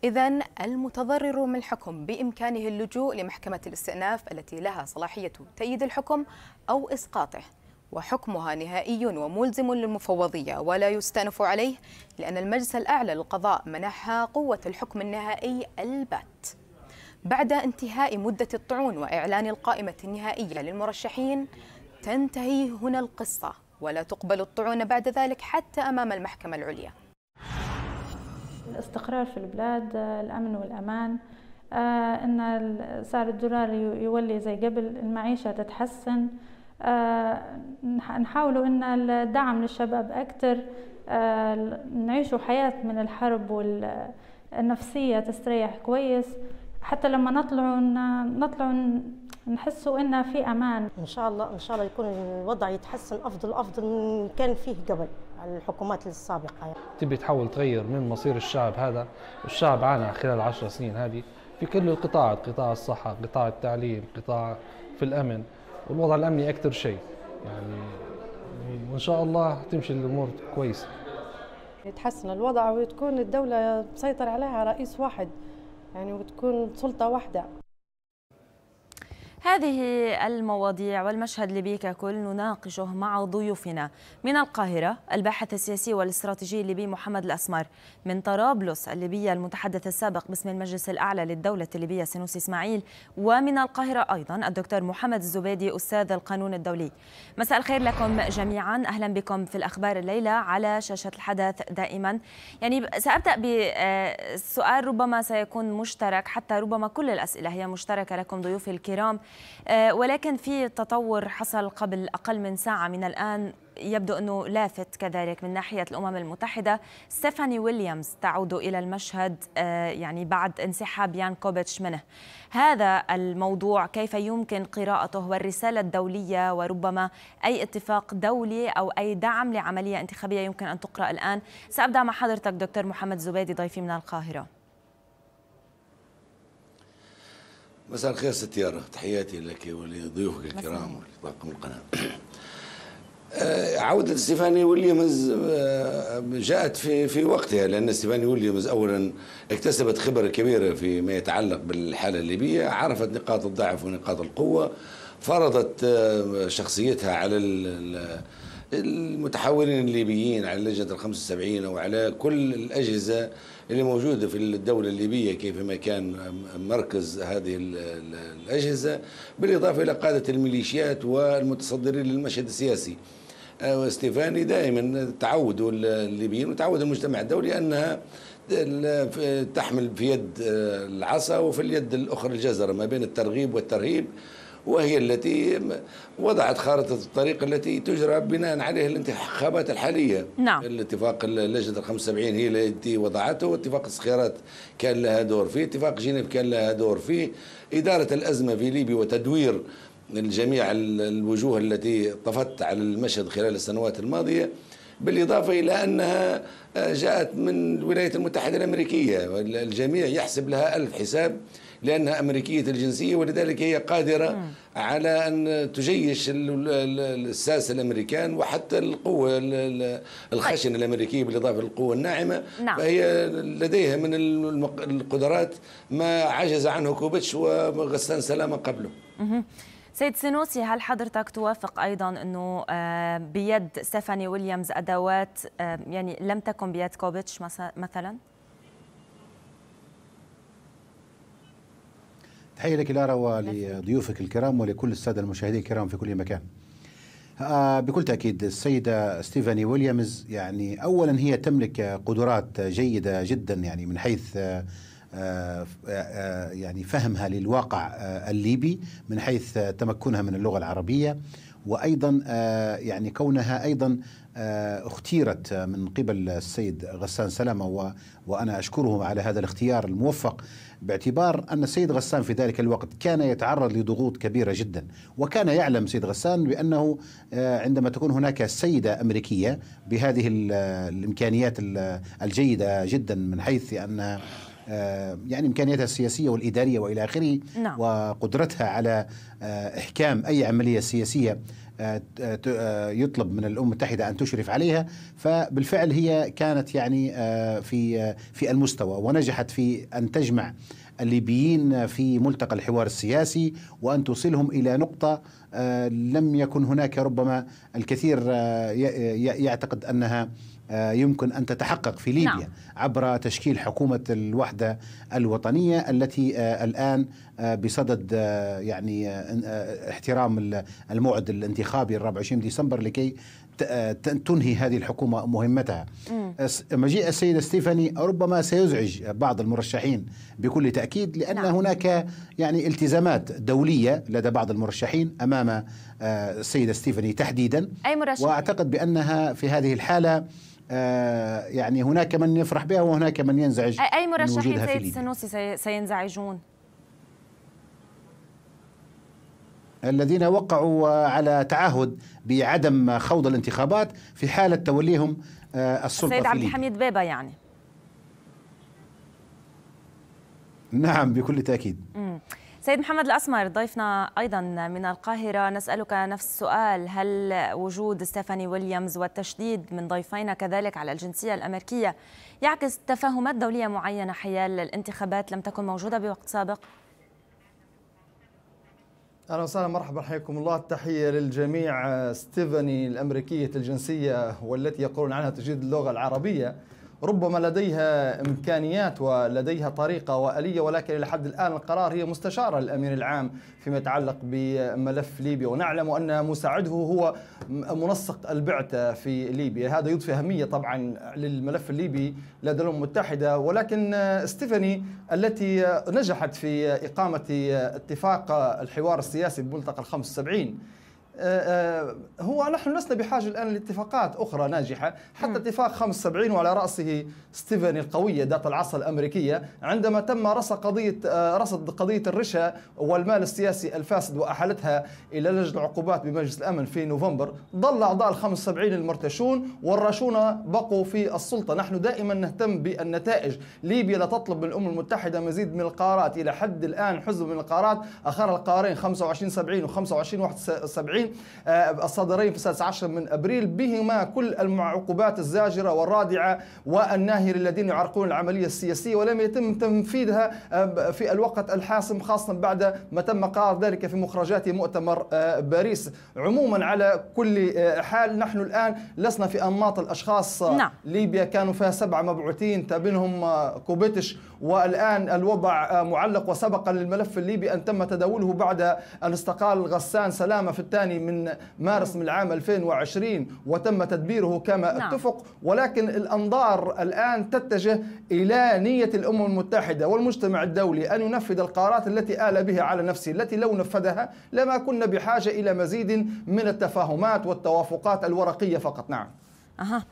إذا المتضرر من الحكم بإمكانه اللجوء لمحكمة الاستئناف التي لها صلاحية تأييد الحكم أو إسقاطه وحكمها نهائي وملزم للمفوضية ولا يستأنف عليه لأن المجلس الأعلى للقضاء منحها قوة الحكم النهائي البات بعد انتهاء مدة الطعون وإعلان القائمة النهائية للمرشحين تنتهي هنا القصة ولا تقبل الطعون بعد ذلك حتى أمام المحكمة العليا الاستقرار في البلاد الأمن والأمان آه، ان سعر الدولار يولي زي قبل المعيشه تتحسن آه، نحاولوا ان الدعم للشباب اكثر آه، نعيشوا حياه من الحرب والنفسيه تستريح كويس حتى لما نطلعوا نطلعوا نحسوا ان في امان ان شاء الله ان شاء الله يكون الوضع يتحسن افضل افضل من كان فيه قبل الحكومات السابقه يعني. تبي تحاول تغير من مصير الشعب هذا الشعب عانى خلال 10 سنين هذه في كل القطاعات قطاع الصحه قطاع التعليم قطاع في الامن والوضع الامني اكثر شيء يعني وان شاء الله تمشي الامور كويس يتحسن الوضع وتكون الدوله مسيطر عليها رئيس واحد يعني وتكون سلطه واحده هذه المواضيع والمشهد الليبي ككل نناقشه مع ضيوفنا من القاهرة الباحث السياسي والاستراتيجي الليبي محمد الأسمر من طرابلس الليبية المتحدث السابق باسم المجلس الأعلى للدولة الليبية سنوس إسماعيل ومن القاهرة أيضا الدكتور محمد الزبيدي أستاذ القانون الدولي مساء الخير لكم جميعا أهلا بكم في الأخبار الليلة على شاشة الحدث دائما يعني سأبدأ بسؤال ربما سيكون مشترك حتى ربما كل الأسئلة هي مشتركة لكم ضيوفي الكرام آه، ولكن في تطور حصل قبل أقل من ساعة من الآن يبدو أنه لافت كذلك من ناحية الأمم المتحدة ستيفاني ويليامز تعود إلى المشهد آه، يعني بعد انسحاب يانكوفيتش منه هذا الموضوع كيف يمكن قراءته والرسالة الدولية وربما أي اتفاق دولي أو أي دعم لعملية انتخابية يمكن أن تقرأ الآن سأبدأ مع حضرتك دكتور محمد زبيدي ضيفي من القاهرة مساء الخير ستيارة تحياتي لك ولضيوفك الكرام ولطاقم القناة آه، عودة ستيفاني ويليامز آه، جاءت في في وقتها لأن ستيفاني ويليامز أولا اكتسبت خبرة كبيرة فيما يتعلق بالحالة الليبية عرفت نقاط الضعف ونقاط القوة فرضت آه، شخصيتها على المتحولين الليبيين على لجنة ال 75 وعلى كل الأجهزة اللي موجودة في الدولة الليبية كيف ما كان مركز هذه الأجهزة بالإضافة إلى قادة الميليشيات والمتصدرين للمشهد السياسي آه، ستيفاني دائما تعودوا الليبيين وتعود المجتمع الدولي أنها تحمل في يد آه، العصا وفي اليد الأخرى الجزرة ما بين الترغيب والترهيب وهي التي وضعت خارطة الطريق التي تجرى بناء عليه الانتخابات الحالية نعم. الاتفاق اللجنة ال 75 هي التي وضعته واتفاق الصخيرات كان لها دور فيه اتفاق جنيف كان لها دور فيه إدارة الأزمة في ليبيا وتدوير الجميع الوجوه التي طفت على المشهد خلال السنوات الماضية بالإضافة إلى أنها جاءت من الولايات المتحدة الأمريكية الجميع يحسب لها ألف حساب لأنها أمريكية الجنسية ولذلك هي قادرة على أن تجيش الساس الأمريكان وحتى القوة الخشنة الأمريكية بالإضافة للقوة الناعمة نعم. فهي لديها من القدرات ما عجز عنه كوبتش وغسان سلامة قبله سيد سنوسي هل حضرتك توافق ايضا انه آه، بيد ستيفاني ويليامز ادوات آه، يعني لم تكن بيد كوبيتش مثلا؟ تحية لك لارا ولضيوفك الكرام ولكل السادة المشاهدين الكرام في كل مكان آه، بكل تأكيد السيدة ستيفاني ويليامز يعني أولا هي تملك قدرات جيدة جدا يعني من حيث آه، آه، يعني فهمها للواقع الليبي من حيث تمكنها من اللغة العربية وايضا يعني كونها ايضا اختيرت من قبل السيد غسان سلامه وانا اشكره على هذا الاختيار الموفق باعتبار أن السيد غسان في ذلك الوقت كان يتعرض لضغوط كبيرة جدا وكان يعلم سيد غسان بأنه آه، عندما تكون هناك سيدة أمريكية بهذه آه، الإمكانيات آه، الجيدة جدا من حيث أن يعني امكانياتها السياسيه والاداريه والى اخره نعم. وقدرتها على احكام اي عمليه سياسيه آه، آه، آه، يطلب من الامم المتحده ان تشرف عليها فبالفعل هي كانت يعني في في المستوى ونجحت في ان تجمع الليبيين في ملتقى الحوار السياسي وان توصلهم الى نقطه آه، لم يكن هناك ربما الكثير آه، يعتقد انها آه، يمكن ان تتحقق في ليبيا نعم. عبر تشكيل حكومه الوحده الوطنيه التي الان بصدد يعني احترام الموعد الانتخابي 24 ديسمبر لكي تنهي هذه الحكومة مهمتها مجيء السيدة ستيفاني ربما سيزعج بعض المرشحين بكل تأكيد لأن نعم. هناك يعني التزامات دولية لدى بعض المرشحين أمام آه، السيدة ستيفاني تحديدا أي مرشح وأعتقد بأنها في هذه الحالة آه، يعني هناك من يفرح بها وهناك من ينزعج أي مرشحين سيد السنوسي سينزعجون الذين وقعوا على تعهد بعدم خوض الانتخابات في حالة توليهم آه، السلطة السيد عبد الحميد بابا يعني نعم بكل تأكيد سيد محمد الأسمر ضيفنا أيضا من القاهرة نسألك نفس السؤال هل وجود ستيفاني ويليامز والتشديد من ضيفينا كذلك على الجنسية الأمريكية يعكس تفاهمات دولية معينة حيال الانتخابات لم تكن موجودة بوقت سابق؟ اهلا وسهلا مرحبا حياكم الله التحيه للجميع آه، ستيفاني الامريكيه الجنسيه والتي يقولون عنها تجيد اللغه العربيه ربما لديها إمكانيات ولديها طريقة وآلية ولكن إلى حد الآن القرار هي مستشارة للأمير العام فيما يتعلق بملف ليبيا ونعلم أن مساعده هو منسق البعثة في ليبيا هذا يضفي أهمية طبعا للملف الليبي لدى الأمم المتحدة ولكن ستيفاني التي نجحت في إقامة اتفاق الحوار السياسي بملتقى ال 75 آه، آه، هو نحن لسنا بحاجه الان لاتفاقات اخرى ناجحه حتى اتفاق 75 وعلى راسه ستيفن القويه ذات العصا الامريكيه عندما تم رصد قضيه آه، رصد قضيه الرشا والمال السياسي الفاسد واحالتها الى لجنه العقوبات بمجلس الامن في نوفمبر ظل اعضاء ال 75 المرتشون والرشون بقوا في السلطه نحن دائما نهتم بالنتائج ليبيا لا تطلب من الامم المتحده مزيد من القارات الى حد الان حزب من القارات اخر القارين 25 70 و 25 71 الصدرين آه، الصدرين في 16 من أبريل بهما كل المعقوبات الزاجرة والرادعة والناهر الذين يعرقلون العملية السياسية ولم يتم تنفيذها آه، في الوقت الحاسم خاصة بعد ما تم قرار ذلك في مخرجات مؤتمر آه، باريس عموما على كل حال نحن الآن لسنا في أنماط الأشخاص نعم. ليبيا كانوا فيها سبعة مبعوثين تابنهم كوبيتش والآن الوضع معلق وسبق للملف الليبي أن تم تداوله بعد أن استقال غسان سلامة في الثاني الثاني من مارس من العام 2020 وتم تدبيره كما نعم. اتفق ولكن الأنظار الآن تتجه إلى نية الأمم المتحدة والمجتمع الدولي أن ينفذ القرارات التي آل بها على نفسه التي لو نفذها لما كنا بحاجة إلى مزيد من التفاهمات والتوافقات الورقية فقط نعم أها.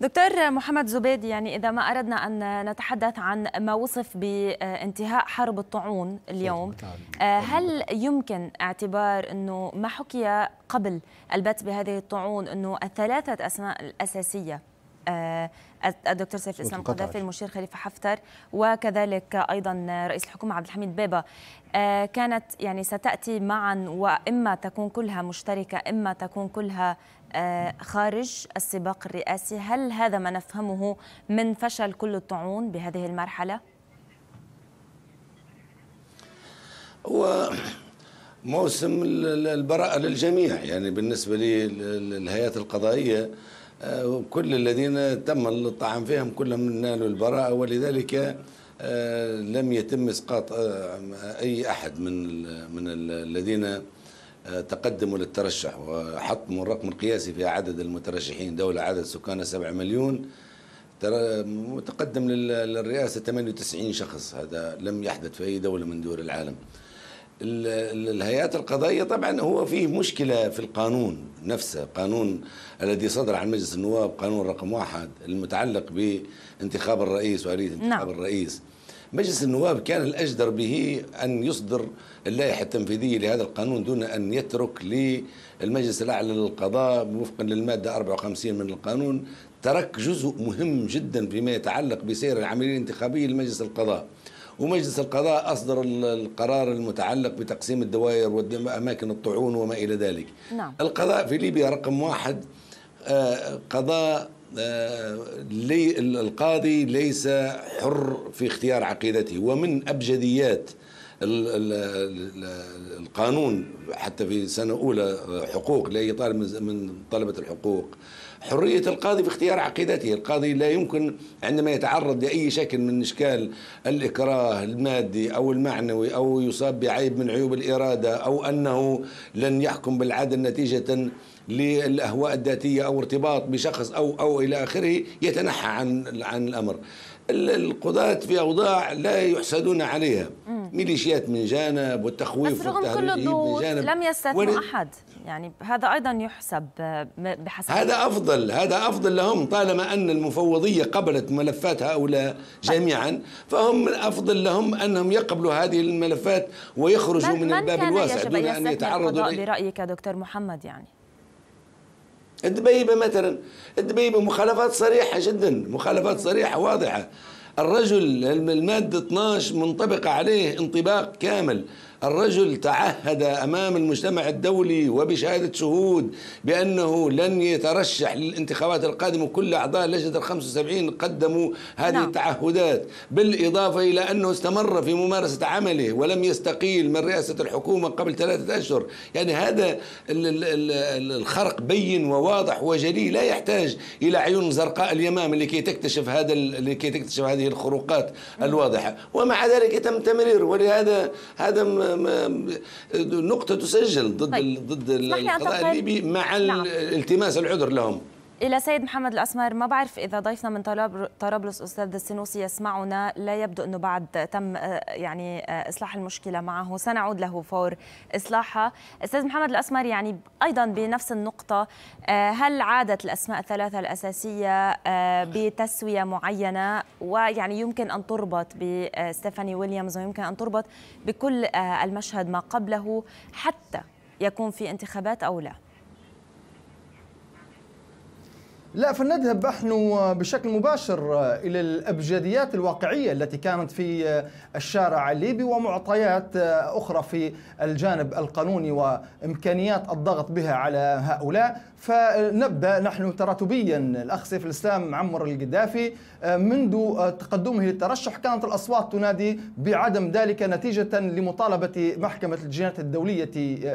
دكتور محمد زبيدي يعني إذا ما أردنا أن نتحدث عن ما وصف بانتهاء حرب الطاعون اليوم آه، هل يمكن اعتبار أنه ما حكي قبل البت بهذه الطاعون أنه الثلاثة أسماء الأساسية آه، الدكتور سيف الاسلام قذافي المشير خليفه حفتر وكذلك ايضا رئيس الحكومه عبد الحميد بيبه آه، كانت يعني ستاتي معا واما تكون كلها مشتركه اما تكون كلها آه، خارج السباق الرئاسي هل هذا ما نفهمه من فشل كل الطعون بهذه المرحله هو موسم البراءة للجميع يعني بالنسبة للهيئات القضائية وكل آه، الذين تم الطعن فيهم كلهم نالوا البراءة ولذلك آه، لم يتم اسقاط آه، اي احد من من الذين تقدموا للترشح وحطموا الرقم القياسي في عدد المترشحين دولة عدد سكانها 7 مليون متقدم للرئاسة 98 شخص هذا لم يحدث في أي دولة من دول العالم الهيئات القضائية طبعا هو فيه مشكلة في القانون نفسه قانون الذي صدر عن مجلس النواب قانون رقم واحد المتعلق بانتخاب الرئيس وآلية انتخاب نعم. الرئيس مجلس النواب كان الأجدر به أن يصدر اللائحة التنفيذية لهذا القانون دون أن يترك للمجلس الأعلى للقضاء وفقا للمادة 54 من القانون ترك جزء مهم جدا فيما يتعلق بسير العملية الانتخابية لمجلس القضاء ومجلس القضاء أصدر القرار المتعلق بتقسيم الدوائر وأماكن الطعون وما إلى ذلك نعم. القضاء في ليبيا رقم واحد آه، قضاء آه، لي القاضي ليس حر في اختيار عقيدته ومن أبجديات القانون حتى في سنة أولى آه، حقوق لأي طالب من طلبة الحقوق حرية القاضي في اختيار عقيدته القاضي لا يمكن عندما يتعرض لأي شكل من إشكال الإكراه المادي أو المعنوي أو يصاب بعيب من عيوب الإرادة أو أنه لن يحكم بالعدل نتيجة للأهواء الذاتية أو ارتباط بشخص أو أو إلى آخره يتنحى عن عن الأمر القضاة في أوضاع لا يحسدون عليها ميليشيات من جانب والتخويف بس رغم كل الضغوط لم يستثنوا أحد يعني هذا أيضا يحسب آه، بحسب هذا أفضل هذا أفضل لهم طالما أن المفوضية قبلت ملفات هؤلاء جميعا فهم الأفضل لهم أنهم يقبلوا هذه الملفات ويخرجوا من, من الباب الواسع دون أن يتعرضوا برأيك دكتور محمد يعني الدبيبة مثلا الدبيبة مخالفات صريحة جدا مخالفات صريحة واضحة الرجل المادة 12 منطبقة عليه انطباق كامل الرجل تعهد امام المجتمع الدولي وبشهاده شهود بانه لن يترشح للانتخابات القادمه وكل اعضاء لجنه ال 75 قدموا هذه نعم. التعهدات بالاضافه الى انه استمر في ممارسه عمله ولم يستقيل من رئاسه الحكومه قبل ثلاثه اشهر يعني هذا الخرق بين وواضح وجلي لا يحتاج الى عيون زرقاء اليمام لكي تكتشف هذا لكي تكتشف هذه الخروقات نعم. الواضحه ومع ذلك تم تمرير ولهذا هذا نقطه تسجل ضد طيب. ضد القضاء الليبي مع نعم. التماس العذر لهم إلى سيد محمد الأسمر ما بعرف إذا ضيفنا من طرابلس أستاذ السنوسي يسمعنا لا يبدو أنه بعد تم آه، يعني آه، إصلاح المشكلة معه سنعود له فور إصلاحها أستاذ محمد الأسمر يعني أيضا بنفس النقطة آه، هل عادت الأسماء الثلاثة الأساسية بتسوية معينة ويعني يمكن أن تربط بستيفاني ويليامز ويمكن أن تربط بكل المشهد ما قبله حتى يكون في انتخابات أو لا لا فلنذهب نحن بشكل مباشر الى الابجديات الواقعيه التي كانت في الشارع الليبي ومعطيات اخرى في الجانب القانوني وامكانيات الضغط بها على هؤلاء فنبدا نحن تراتبيا الاخ سيف الاسلام معمر القذافي منذ تقدمه للترشح كانت الاصوات تنادي بعدم ذلك نتيجه لمطالبه محكمه الجنايات الدوليه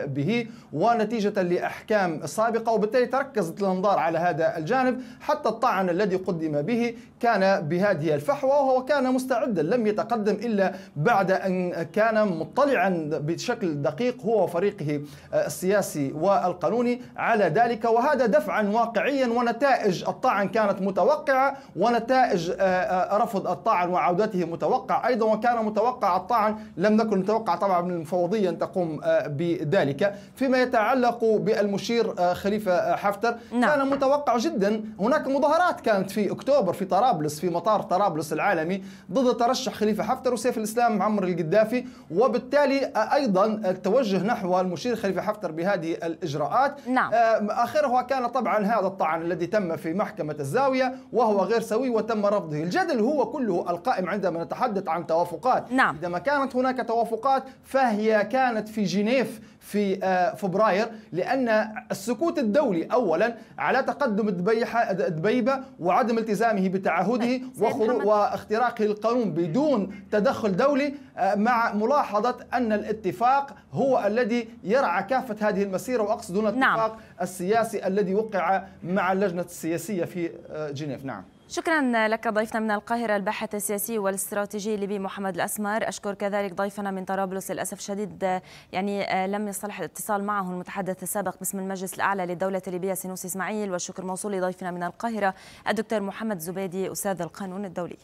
به ونتيجه لاحكام سابقه وبالتالي تركزت الانظار على هذا الجانب الجانب حتى الطعن الذي قدم به كان بهذه الفحوى وهو كان مستعدا لم يتقدم إلا بعد أن كان مطلعا بشكل دقيق هو وفريقه آه، السياسي والقانوني على ذلك وهذا دفعا واقعيا ونتائج الطعن كانت متوقعة ونتائج آه، آه، رفض الطعن وعودته متوقع أيضا وكان متوقع الطعن لم نكن نتوقع طبعا من المفوضية أن تقوم بذلك فيما يتعلق بالمشير خليفة حفتر نعم. كان متوقع جدا هناك مظاهرات كانت في اكتوبر في طرابلس في مطار طرابلس العالمي ضد ترشح خليفه حفتر وسيف الاسلام معمر القدافي وبالتالي ايضا التوجه نحو المشير خليفه حفتر بهذه الاجراءات نعم. آه، اخرها كان طبعا هذا الطعن الذي تم في محكمه الزاويه وهو غير سوي وتم رفضه الجدل هو كله القائم عندما نتحدث عن توافقات نعم. عندما كانت هناك توافقات فهي كانت في جنيف في آه، فبراير لأن السكوت الدولي أولا على تقدم دبيحة دبيبة وعدم التزامه بتعهده نعم. واختراقه القانون بدون تدخل دولي آه، مع ملاحظة أن الاتفاق هو الذي يرعى كافة هذه المسيرة وأقصد دون نعم. الاتفاق نعم. السياسي الذي وقع مع اللجنة السياسية في آه، جنيف نعم شكرا لك ضيفنا من القاهرة الباحث السياسي والاستراتيجي الليبي محمد الأسمر أشكر كذلك ضيفنا من طرابلس للأسف شديد يعني آه، لم يصلح الاتصال معه المتحدث السابق باسم المجلس الأعلى للدولة الليبية سينوس إسماعيل والشكر موصول لضيفنا من القاهرة الدكتور محمد زبيدي أستاذ القانون الدولي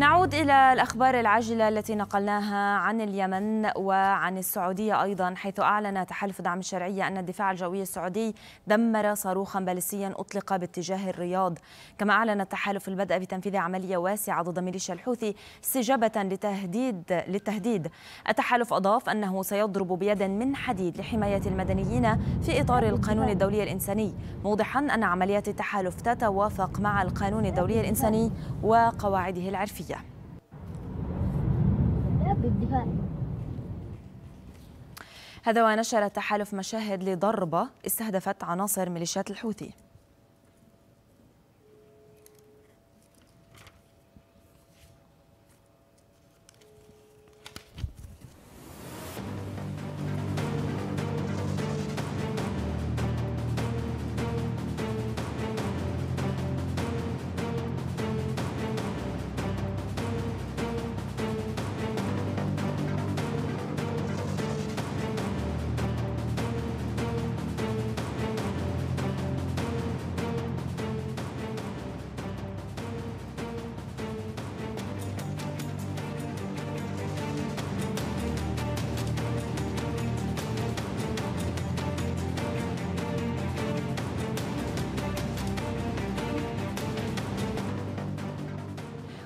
نعود إلى الأخبار العاجلة التي نقلناها عن اليمن وعن السعودية أيضا حيث أعلن تحالف دعم الشرعية أن الدفاع الجوي السعودي دمر صاروخا باليسيا أطلق باتجاه الرياض كما أعلن التحالف البدء بتنفيذ عملية واسعة ضد ميليشيا الحوثي استجابة لتهديد للتهديد التحالف أضاف أنه سيضرب بيد من حديد لحماية المدنيين في إطار القانون الدولي الإنساني موضحا أن عمليات التحالف تتوافق مع القانون الدولي الإنساني وقواعده العرفية بالدفاع هذا ونشر تحالف مشاهد لضربة استهدفت عناصر ميليشيات الحوثي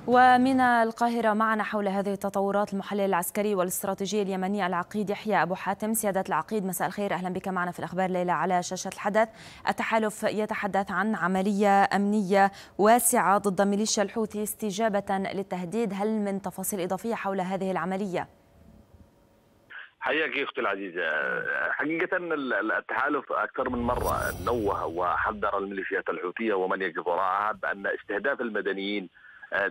ومن القاهرة معنا حول هذه التطورات المحلل العسكري والاستراتيجي اليمني العقيد يحيى أبو حاتم سيادة العقيد مساء الخير أهلا بك معنا في الأخبار ليلى على شاشة الحدث التحالف يتحدث عن عملية أمنية واسعة ضد ميليشيا الحوثي استجابة للتهديد هل من تفاصيل إضافية حول هذه العملية؟ حياك اختي العزيزه حقيقه التحالف اكثر من مره نوه وحذر الميليشيات الحوثيه ومن يقف وراءها بان استهداف المدنيين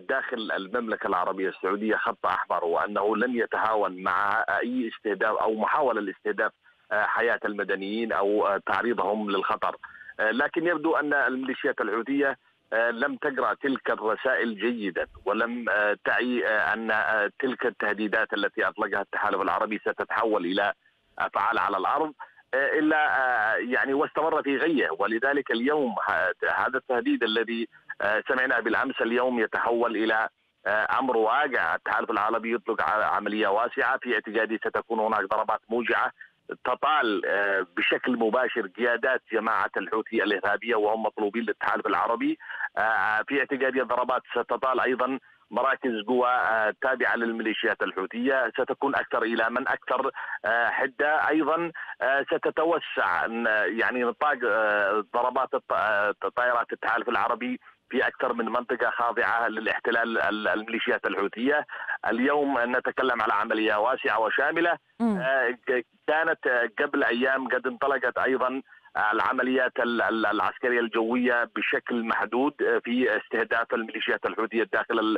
داخل المملكه العربيه السعوديه خط احمر وانه لن يتهاون مع اي استهداف او محاوله لاستهداف آه، حياه المدنيين او آه، تعريضهم للخطر آه، لكن يبدو ان الميليشيات الحوثيه لم تقرا تلك الرسائل جيدا ولم تعي ان تلك التهديدات التي اطلقها التحالف العربي ستتحول الى افعال على الارض الا يعني واستمر في غيه ولذلك اليوم هذا التهديد الذي آه، سمعنا بالامس اليوم يتحول الى آه، امر واقع التحالف العربي يطلق عمليه واسعه في اعتقادي ستكون هناك ضربات موجعه تطال آه، بشكل مباشر قيادات جماعة الحوثي الإرهابية وهم مطلوبين للتحالف العربي في اعتقادي الضربات ستطال أيضا مراكز قوى تابعة للميليشيات الحوثية ستكون أكثر إلى من أكثر حدة أيضا ستتوسع يعني نطاق ضربات طائرات التحالف العربي في أكثر من منطقة خاضعة للاحتلال الميليشيات الحوثية اليوم نتكلم على عملية واسعة وشاملة آه، كانت آه، قبل أيام قد انطلقت أيضا العمليات العسكرية الجوية بشكل محدود آه، في استهداف الميليشيات الحوثية داخل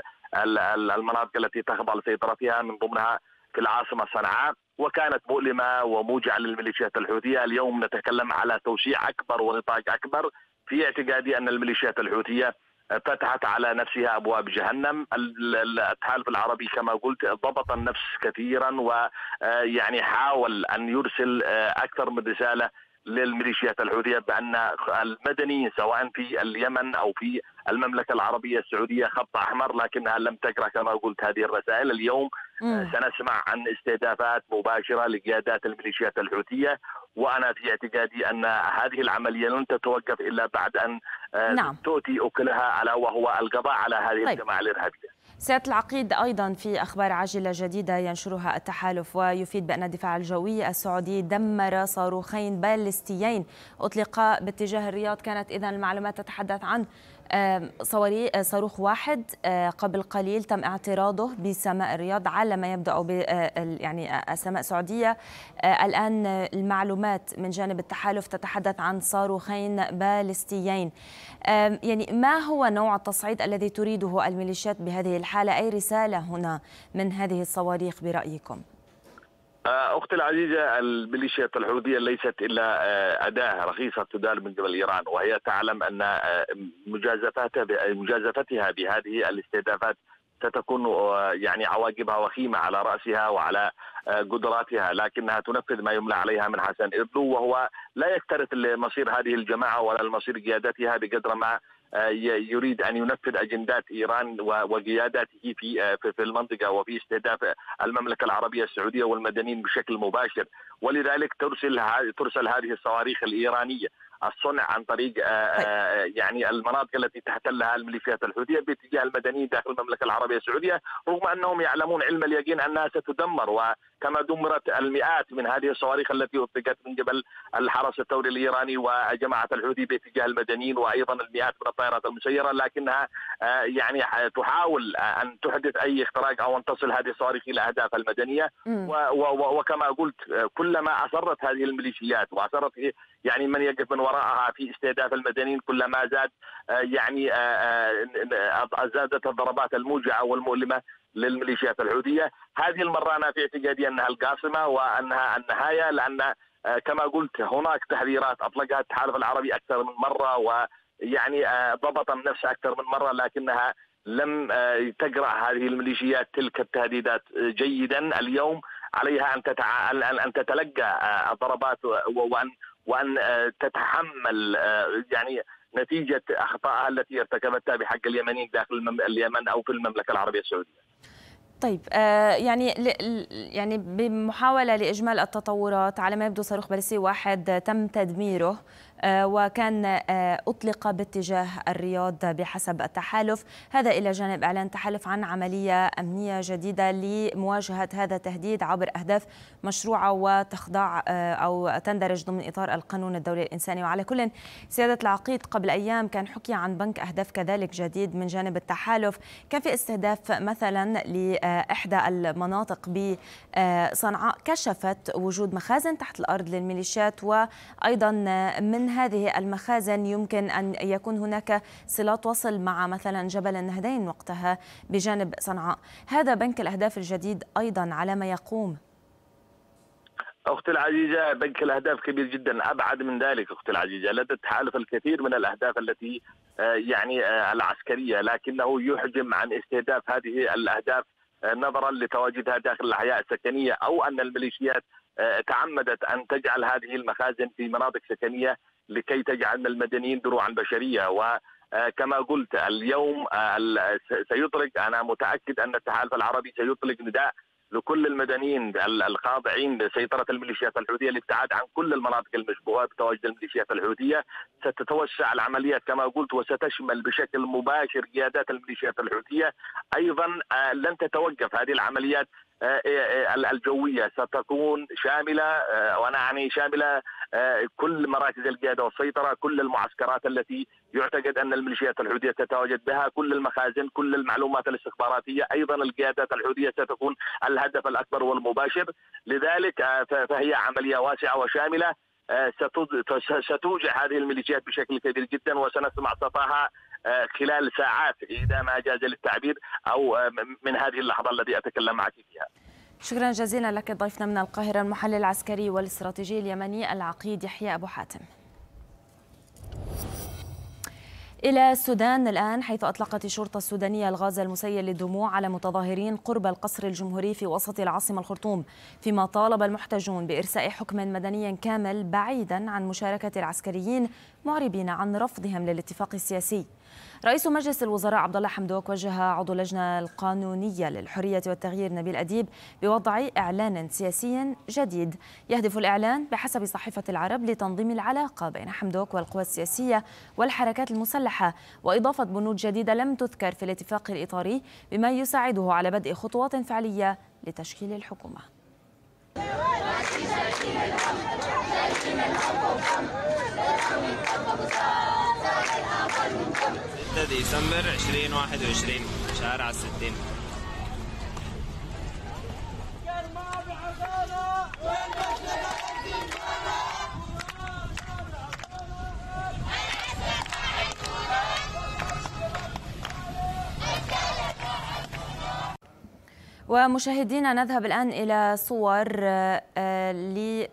المناطق التي تخضع لسيطرتها من ضمنها في العاصمة صنعاء وكانت مؤلمة وموجعة للميليشيات الحوثية اليوم نتكلم على توسيع أكبر ونطاق أكبر في اعتقادي أن الميليشيات الحوثية فتحت على نفسها ابواب جهنم، التحالف العربي كما قلت ضبط النفس كثيرا ويعني حاول ان يرسل آه، اكثر من رساله للميليشيات الحوثية بأن المدنيين سواء في اليمن أو في المملكة العربية السعودية خط أحمر لكنها لم تقرأ كما قلت هذه الرسائل اليوم مم. آه، سنسمع عن استهدافات مباشرة لقيادات الميليشيات الحوثية وأنا في اعتقادي أن هذه العملية لن تتوقف إلا بعد أن آه، نعم. تؤتي أكلها على وهو القضاء على هذه طيب. الجماعة الإرهابية سيادة العقيد أيضا في أخبار عاجلة جديدة ينشرها التحالف ويفيد بأن الدفاع الجوي السعودي دمر صاروخين باليستيين أطلقا باتجاه الرياض كانت إذا المعلومات تتحدث عن صواريخ آه، صاروخ واحد آه، قبل قليل تم اعتراضه بسماء الرياض على ما يبدأ ب آه، يعني السماء السعودية الآن المعلومات من جانب التحالف تتحدث عن صاروخين باليستيين يعني ما هو نوع التصعيد الذي تريده الميليشيات بهذه الحالة أي رسالة هنا من هذه الصواريخ برأيكم؟ آه، اختي العزيزه الميليشيات الحوثيه ليست الا آه، اداه رخيصه تدار من قبل ايران وهي تعلم ان آه، مجازفتها بهذه الاستهدافات ستكون آه، يعني عواقبها وخيمه على راسها وعلى آه، قدراتها لكنها تنفذ ما يملى عليها من حسن إبلو وهو لا يكترث لمصير هذه الجماعة ولا لمصير قيادتها بقدر ما آه، يريد ان ينفذ اجندات ايران وقياداته في في المنطقه وفي استهداف المملكه العربيه السعوديه والمدنيين بشكل مباشر ولذلك ترسل ترسل هذه الصواريخ الايرانيه الصنع عن طريق آه، طيب. آه، يعني المناطق التي تحتلها الميليشيات الحوثيه باتجاه المدنيين داخل المملكه العربيه السعوديه رغم انهم يعلمون علم اليقين انها ستدمر وكما دمرت المئات من هذه الصواريخ التي اطلقت من قبل الحرس الثوري الايراني وجماعه الحوثي باتجاه المدنيين وايضا المئات من الطائرات المسيره لكنها آه، يعني تحاول ان تحدث اي اختراق او ان تصل هذه الصواريخ الى اهدافها المدنيه وكما قلت كلما اصرت هذه الميليشيات واصرت يعني من يقف من وراءها في استهداف المدنيين كلما زاد آه، يعني آه، آه، زادت الضربات الموجعه والمؤلمه للميليشيات الحوثيه، هذه المره انا في اعتقادي انها القاصمه وانها النهايه لان كما قلت هناك تحذيرات اطلقها التحالف العربي اكثر من مره ويعني ضبط النفس اكثر من مره لكنها لم تقرا هذه الميليشيات تلك التهديدات جيدا اليوم عليها ان ان تتلقى الضربات وان وان آه، تتحمل آه، يعني نتيجه اخطائها التي ارتكبتها بحق اليمنيين داخل اليمن او في المملكه العربيه السعوديه. طيب آه، يعني يعني بمحاوله لاجمال التطورات على ما يبدو صاروخ باليستي واحد تم تدميره آه، وكان آه، أطلق باتجاه الرياض بحسب التحالف هذا إلى جانب إعلان تحالف عن عملية أمنية جديدة لمواجهة هذا التهديد عبر أهداف مشروعة وتخضع آه، أو تندرج ضمن إطار القانون الدولي الإنساني وعلى كل سيادة العقيد قبل أيام كان حكي عن بنك أهداف كذلك جديد من جانب التحالف كان في استهداف مثلا لإحدى المناطق بصنعاء كشفت وجود مخازن تحت الأرض للميليشيات وأيضا من من هذه المخازن يمكن أن يكون هناك صلات وصل مع مثلا جبل النهدين وقتها بجانب صنعاء هذا بنك الأهداف الجديد أيضا على ما يقوم اختي العزيزه بنك الاهداف كبير جدا ابعد من ذلك اختي العزيزه لا تتحالف الكثير من الاهداف التي آه، يعني آه، العسكريه لكنه يحجم عن استهداف هذه الاهداف آه، نظرا لتواجدها داخل الاحياء السكنيه او ان الميليشيات تعمدت ان تجعل هذه المخازن في مناطق سكنيه لكي تجعلنا المدنيين دروعا بشريه و آه، كما قلت اليوم آه، سيطلق انا متاكد ان التحالف العربي سيطلق نداء لكل المدنيين الخاضعين لسيطرة الميليشيات الحوثية للابتعاد عن كل المناطق المشبوهة بتواجد الميليشيات الحوثية ستتوسع العملية كما قلت وستشمل بشكل مباشر قيادات الميليشيات الحوثية أيضا آه، لن تتوقف هذه العمليات آه، إيه، إيه، الجويه ستكون شامله آه، وانا اعني شامله آه، كل مراكز القياده والسيطره، كل المعسكرات التي يعتقد ان الميليشيات الحوثيه تتواجد بها، كل المخازن، كل المعلومات الاستخباراتيه، ايضا القيادات الحوثيه ستكون الهدف الاكبر والمباشر، لذلك فهي عمليه واسعه وشامله ستوجع هذه الميليشيات بشكل كبير جدا وسنسمع صفاها آه، خلال ساعات اذا ما جاز للتعبير او آه، من هذه اللحظه التي اتكلم معك فيها. شكرا جزيلا لك ضيفنا من القاهره المحلل العسكري والاستراتيجي اليمني العقيد يحيى ابو حاتم. إلى السودان الآن حيث أطلقت الشرطة السودانية الغاز المسيل للدموع على متظاهرين قرب القصر الجمهوري في وسط العاصمة الخرطوم فيما طالب المحتجون بإرساء حكم مدني كامل بعيدا عن مشاركة العسكريين معربين عن رفضهم للاتفاق السياسي رئيس مجلس الوزراء عبد الله حمدوك وجه عضو اللجنه القانونيه للحريه والتغيير نبيل اديب بوضع اعلان سياسي جديد يهدف الاعلان بحسب صحيفه العرب لتنظيم العلاقه بين حمدوك والقوى السياسيه والحركات المسلحه واضافه بنود جديده لم تذكر في الاتفاق الاطاري بما يساعده على بدء خطوات فعليه لتشكيل الحكومه 6 ديسمبر 2021 شارع الستين ومشاهدينا نذهب الآن إلى صور آه، ل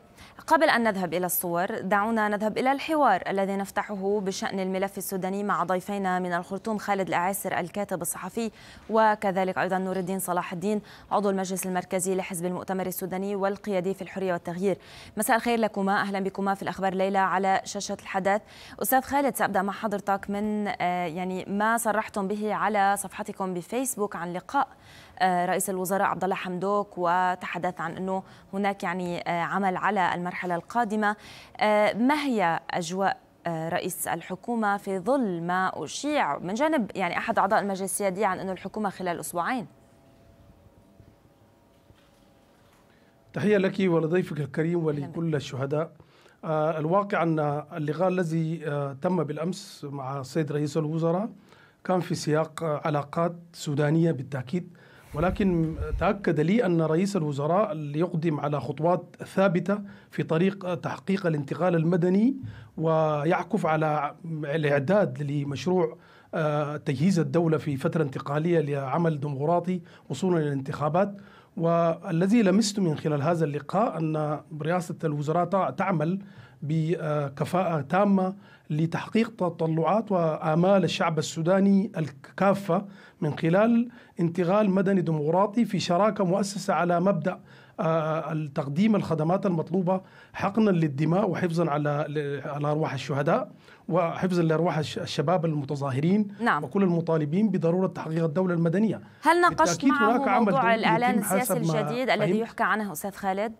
قبل أن نذهب إلى الصور دعونا نذهب إلى الحوار الذي نفتحه بشأن الملف السوداني مع ضيفينا من الخرطوم خالد الأعاسر الكاتب الصحفي وكذلك أيضا نور الدين صلاح الدين عضو المجلس المركزي لحزب المؤتمر السوداني والقيادي في الحرية والتغيير مساء الخير لكما أهلا بكما في الأخبار ليلى على شاشة الحدث أستاذ خالد سأبدأ مع حضرتك من آه، يعني ما صرحتم به على صفحتكم بفيسبوك عن لقاء آه، رئيس الوزراء عبد الله حمدوك وتحدث عن انه هناك يعني آه، عمل على المرحله القادمه آه، ما هي اجواء رئيس الحكومه في ظل ما اشيع من جانب يعني احد اعضاء المجلس السيادي عن انه الحكومه خلال اسبوعين تحيه لك ولضيفك الكريم ولكل الشهداء الواقع ان اللقاء الذي تم بالامس مع السيد رئيس الوزراء كان في سياق علاقات سودانيه بالتاكيد ولكن تأكد لي أن رئيس الوزراء يقدم على خطوات ثابتة في طريق تحقيق الانتقال المدني ويعكف على الإعداد لمشروع آه، تجهيز الدولة في فترة انتقالية لعمل ديمقراطي وصولا إلى الانتخابات والذي لمست من خلال هذا اللقاء أن رئاسة الوزراء تعمل بكفاءة تامة لتحقيق تطلعات وآمال الشعب السوداني الكافة من خلال انتقال مدني ديمقراطي في شراكة مؤسسة على مبدأ آه، تقديم الخدمات المطلوبة حقنا للدماء وحفظا على على أرواح الشهداء وحفظا لأرواح الشباب المتظاهرين نعم. وكل المطالبين بضرورة تحقيق الدولة المدنية هل ناقشت معه موضوع الإعلان السياسي الجديد الذي يحكى عنه أستاذ خالد؟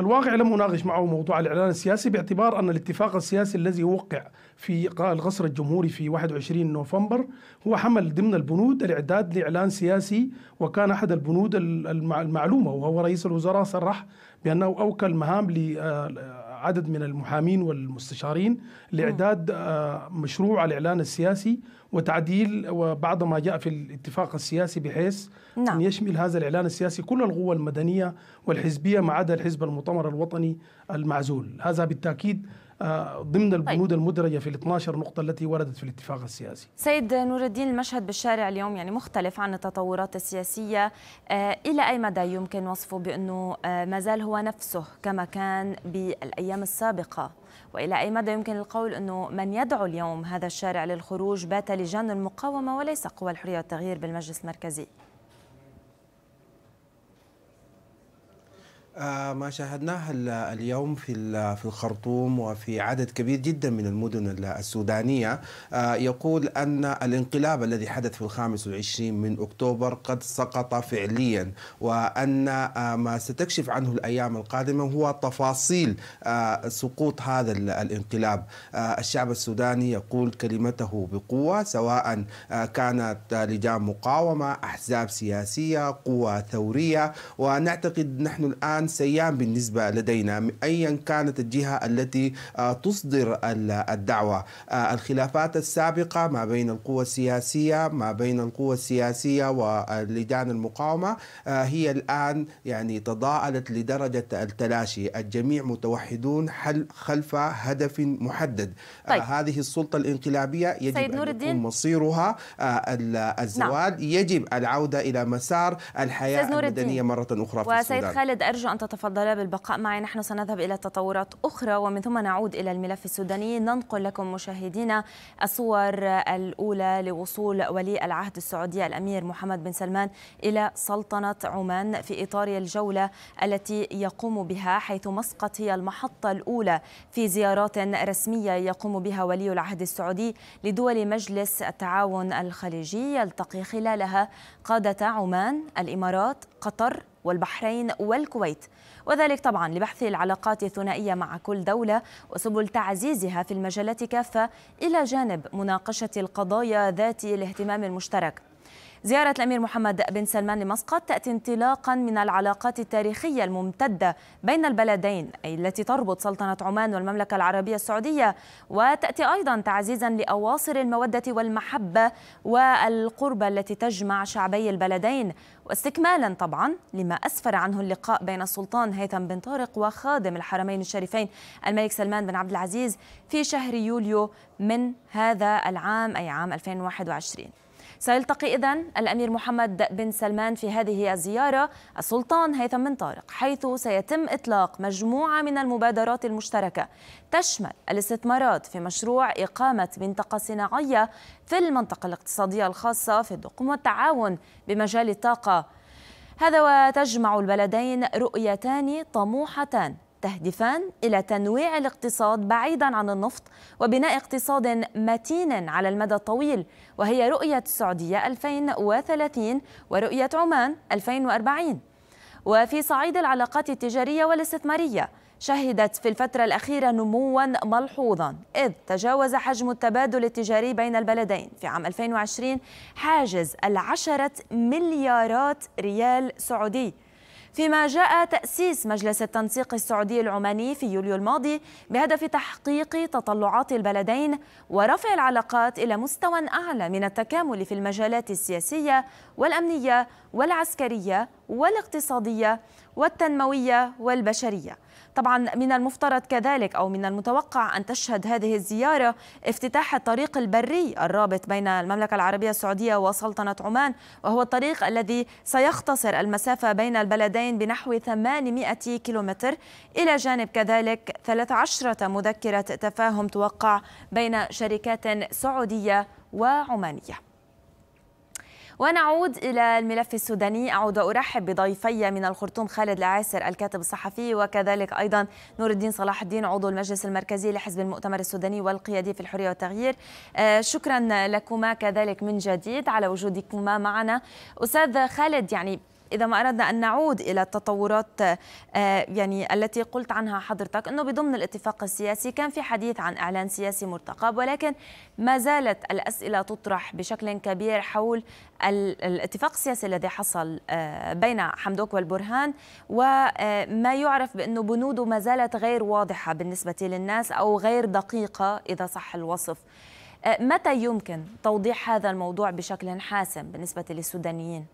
الواقع لم اناقش معه موضوع الاعلان السياسي باعتبار ان الاتفاق السياسي الذي وقع في القصر الجمهوري في 21 نوفمبر هو حمل ضمن البنود الاعداد لاعلان سياسي وكان احد البنود المعلومه وهو رئيس الوزراء صرح بانه اوكل مهام آه، عدد من المحامين والمستشارين لإعداد آه، مشروع الإعلان السياسي وتعديل وبعض ما جاء في الاتفاق السياسي بحيث نعم. أن يشمل هذا الإعلان السياسي كل القوى المدنية والحزبية ما عدا الحزب المؤتمر الوطني المعزول هذا بالتأكيد آه، ضمن طيب. البنود طيب. المدرجة في ال 12 نقطة التي وردت في الاتفاق السياسي سيد نور الدين المشهد بالشارع اليوم يعني مختلف عن التطورات السياسية آه، إلى أي مدى يمكن وصفه بأنه آه، ما زال هو نفسه كما كان بالأيام السابقة وإلى أي مدى يمكن القول أنه من يدعو اليوم هذا الشارع للخروج بات لجان المقاومة وليس قوى الحرية والتغيير بالمجلس المركزي آه، ما شاهدناه اليوم في في الخرطوم وفي عدد كبير جدا من المدن السودانية آه، يقول أن الانقلاب الذي حدث في الخامس والعشرين من أكتوبر قد سقط فعليا وأن آه، ما ستكشف عنه الأيام القادمة هو تفاصيل سقوط هذا الانقلاب الشعب السوداني يقول كلمته بقوة سواء كانت لجان مقاومة أحزاب سياسية قوى ثورية ونعتقد نحن الآن كان سيئا بالنسبة لدينا أيا كانت الجهة التي آه، تصدر الدعوة آه، الخلافات السابقة ما بين القوى السياسية ما بين القوى السياسية ولجان المقاومة آه، هي الآن يعني تضاءلت لدرجة التلاشي الجميع متوحدون خلف هدف محدد طيب. هذه السلطة الانقلابية يجب سيد نور الدين. أن يكون مصيرها الزوال نعم. يجب العودة إلى مسار الحياة المدنية مرة أخرى في وسيد السودان وسيد خالد أرجو أن أن تتفضلا بالبقاء معي نحن سنذهب إلى تطورات أخرى ومن ثم نعود إلى الملف السوداني ننقل لكم مشاهدينا الصور الأولى لوصول ولي العهد السعودي الأمير محمد بن سلمان إلى سلطنة عمان في إطار الجولة التي يقوم بها حيث مسقط هي المحطة الأولى في زيارات رسمية يقوم بها ولي العهد السعودي لدول مجلس التعاون الخليجي يلتقي خلالها قادة عمان الإمارات قطر والبحرين والكويت وذلك طبعا لبحث العلاقات الثنائية مع كل دولة وسبل تعزيزها في المجالات كافة إلى جانب مناقشة القضايا ذات الاهتمام المشترك زيارة الأمير محمد بن سلمان لمسقط تأتي انطلاقا من العلاقات التاريخية الممتدة بين البلدين أي التي تربط سلطنة عمان والمملكة العربية السعودية وتأتي أيضا تعزيزا لأواصر المودة والمحبة والقربة التي تجمع شعبي البلدين واستكمالا طبعا لما أسفر عنه اللقاء بين السلطان هيثم بن طارق وخادم الحرمين الشريفين الملك سلمان بن عبد العزيز في شهر يوليو من هذا العام أي عام 2021 سيلتقي إذا الأمير محمد بن سلمان في هذه الزيارة السلطان هيثم بن طارق حيث سيتم إطلاق مجموعة من المبادرات المشتركة تشمل الاستثمارات في مشروع إقامة منطقة صناعية في المنطقة الاقتصادية الخاصة في الدقم والتعاون بمجال الطاقة هذا وتجمع البلدين رؤيتان طموحتان تهدفان إلى تنويع الاقتصاد بعيدا عن النفط وبناء اقتصاد متين على المدى الطويل وهي رؤية السعودية 2030 ورؤية عمان 2040 وفي صعيد العلاقات التجارية والاستثمارية شهدت في الفترة الأخيرة نموا ملحوظا إذ تجاوز حجم التبادل التجاري بين البلدين في عام 2020 حاجز العشرة مليارات ريال سعودي فيما جاء تأسيس مجلس التنسيق السعودي العماني في يوليو الماضي بهدف تحقيق تطلعات البلدين ورفع العلاقات إلى مستوى أعلى من التكامل في المجالات السياسية والأمنية والعسكرية والاقتصادية والتنموية والبشرية طبعا من المفترض كذلك أو من المتوقع أن تشهد هذه الزيارة افتتاح الطريق البري الرابط بين المملكة العربية السعودية وسلطنة عمان وهو الطريق الذي سيختصر المسافة بين البلدين بنحو 800 كيلومتر إلى جانب كذلك 13 مذكرة تفاهم توقع بين شركات سعودية وعمانية ونعود إلى الملف السوداني أعود أرحب بضيفي من الخرطوم خالد العاسر الكاتب الصحفي وكذلك أيضا نور الدين صلاح الدين عضو المجلس المركزي لحزب المؤتمر السوداني والقيادي في الحرية والتغيير آه، شكرا لكما كذلك من جديد على وجودكما معنا أستاذ خالد يعني إذا ما أردنا أن نعود إلى التطورات آه، يعني التي قلت عنها حضرتك أنه بضمن الاتفاق السياسي كان في حديث عن إعلان سياسي مرتقب ولكن ما زالت الأسئلة تطرح بشكل كبير حول الاتفاق السياسي الذي حصل آه، بين حمدوك والبرهان وما آه، يعرف بأنه بنوده ما زالت غير واضحة بالنسبة للناس أو غير دقيقة إذا صح الوصف متى يمكن توضيح هذا الموضوع بشكل حاسم بالنسبة للسودانيين؟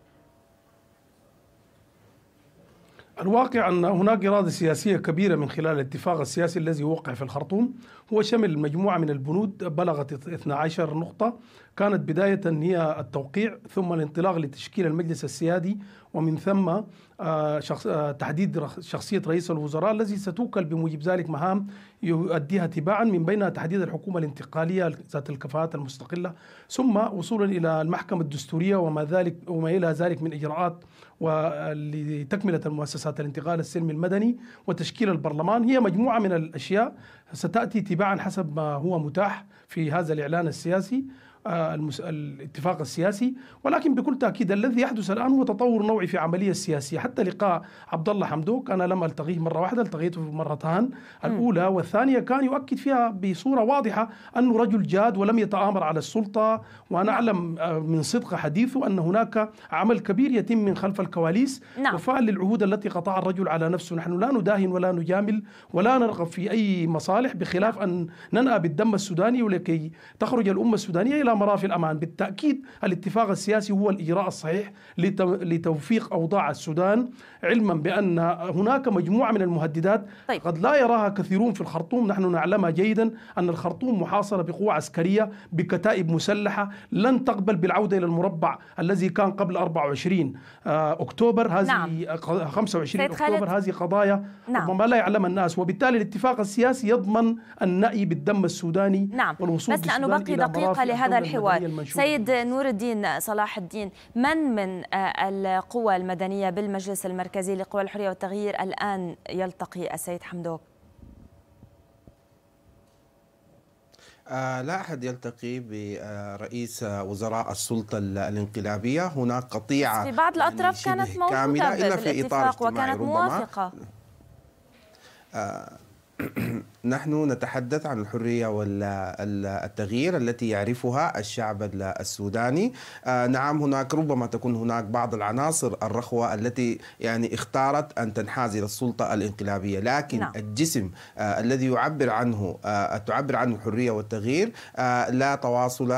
الواقع أن هناك إرادة سياسية كبيرة من خلال الاتفاق السياسي الذي وقع في الخرطوم هو شمل مجموعة من البنود بلغت 12 نقطة كانت بداية هي التوقيع ثم الانطلاق لتشكيل المجلس السيادي ومن ثم آه، شخص آه، تحديد شخصية رئيس الوزراء الذي ستوكل بموجب ذلك مهام يؤديها تباعا من بينها تحديد الحكومة الانتقالية ذات الكفاءات المستقلة ثم وصولا إلى المحكمة الدستورية وما ذلك وما إلى ذلك من إجراءات ولتكملة المؤسسات الانتقال السلمي المدني وتشكيل البرلمان هي مجموعة من الأشياء ستأتي تباعا حسب ما هو متاح في هذا الإعلان السياسي الاتفاق السياسي ولكن بكل تاكيد الذي يحدث الان هو تطور نوعي في العمليه السياسيه حتى لقاء عبد الله حمدوك انا لم التقيه مره واحده التقيته مرتان الاولى والثانيه كان يؤكد فيها بصوره واضحه انه رجل جاد ولم يتامر على السلطه وانا نعم. اعلم آه، من صدق حديثه ان هناك عمل كبير يتم من خلف الكواليس نعم. وفاء للعهود التي قطع الرجل على نفسه نحن لا نداهن ولا نجامل ولا نرغب في اي مصالح بخلاف ان ننأى بالدم السوداني ولكي تخرج الامه السودانيه الى لا مراه في الأمان بالتأكيد الاتفاق السياسي هو الإجراء الصحيح لتوفيق أوضاع السودان علما بأن هناك مجموعة من المهددات طيب. قد لا يراها كثيرون في الخرطوم نحن نعلمها جيدا أن الخرطوم محاصرة بقوة عسكرية بكتائب مسلحة لن تقبل بالعودة إلى المربع الذي كان قبل 24 آه، أكتوبر هذه نعم. 25 أكتوبر هذه قضايا نعم. ربما لا يعلم الناس وبالتالي الاتفاق السياسي يضمن النأي بالدم السوداني نعم. والوصول بس لأنه بقي دقيقة لهذا الحوار سيد نور الدين صلاح الدين من من آه، القوى المدنية بالمجلس المركزي المركزي لقوى الحرية والتغيير الآن يلتقي السيد حمدوك آه، لا أحد يلتقي برئيس وزراء السلطة الانقلابية هناك قطيعة في بعض الأطراف يعني كانت موجودة إلا في إطار وكانت موافقة آه، نحن نتحدث عن الحرية والتغيير التي يعرفها الشعب السوداني آه، نعم هناك ربما تكون هناك بعض العناصر الرخوة التي يعني اختارت أن تنحاز إلى السلطة الانقلابية لكن لا. نعم. الجسم آه، الذي يعبر عنه آه، تعبر عنه الحرية والتغيير لا تواصل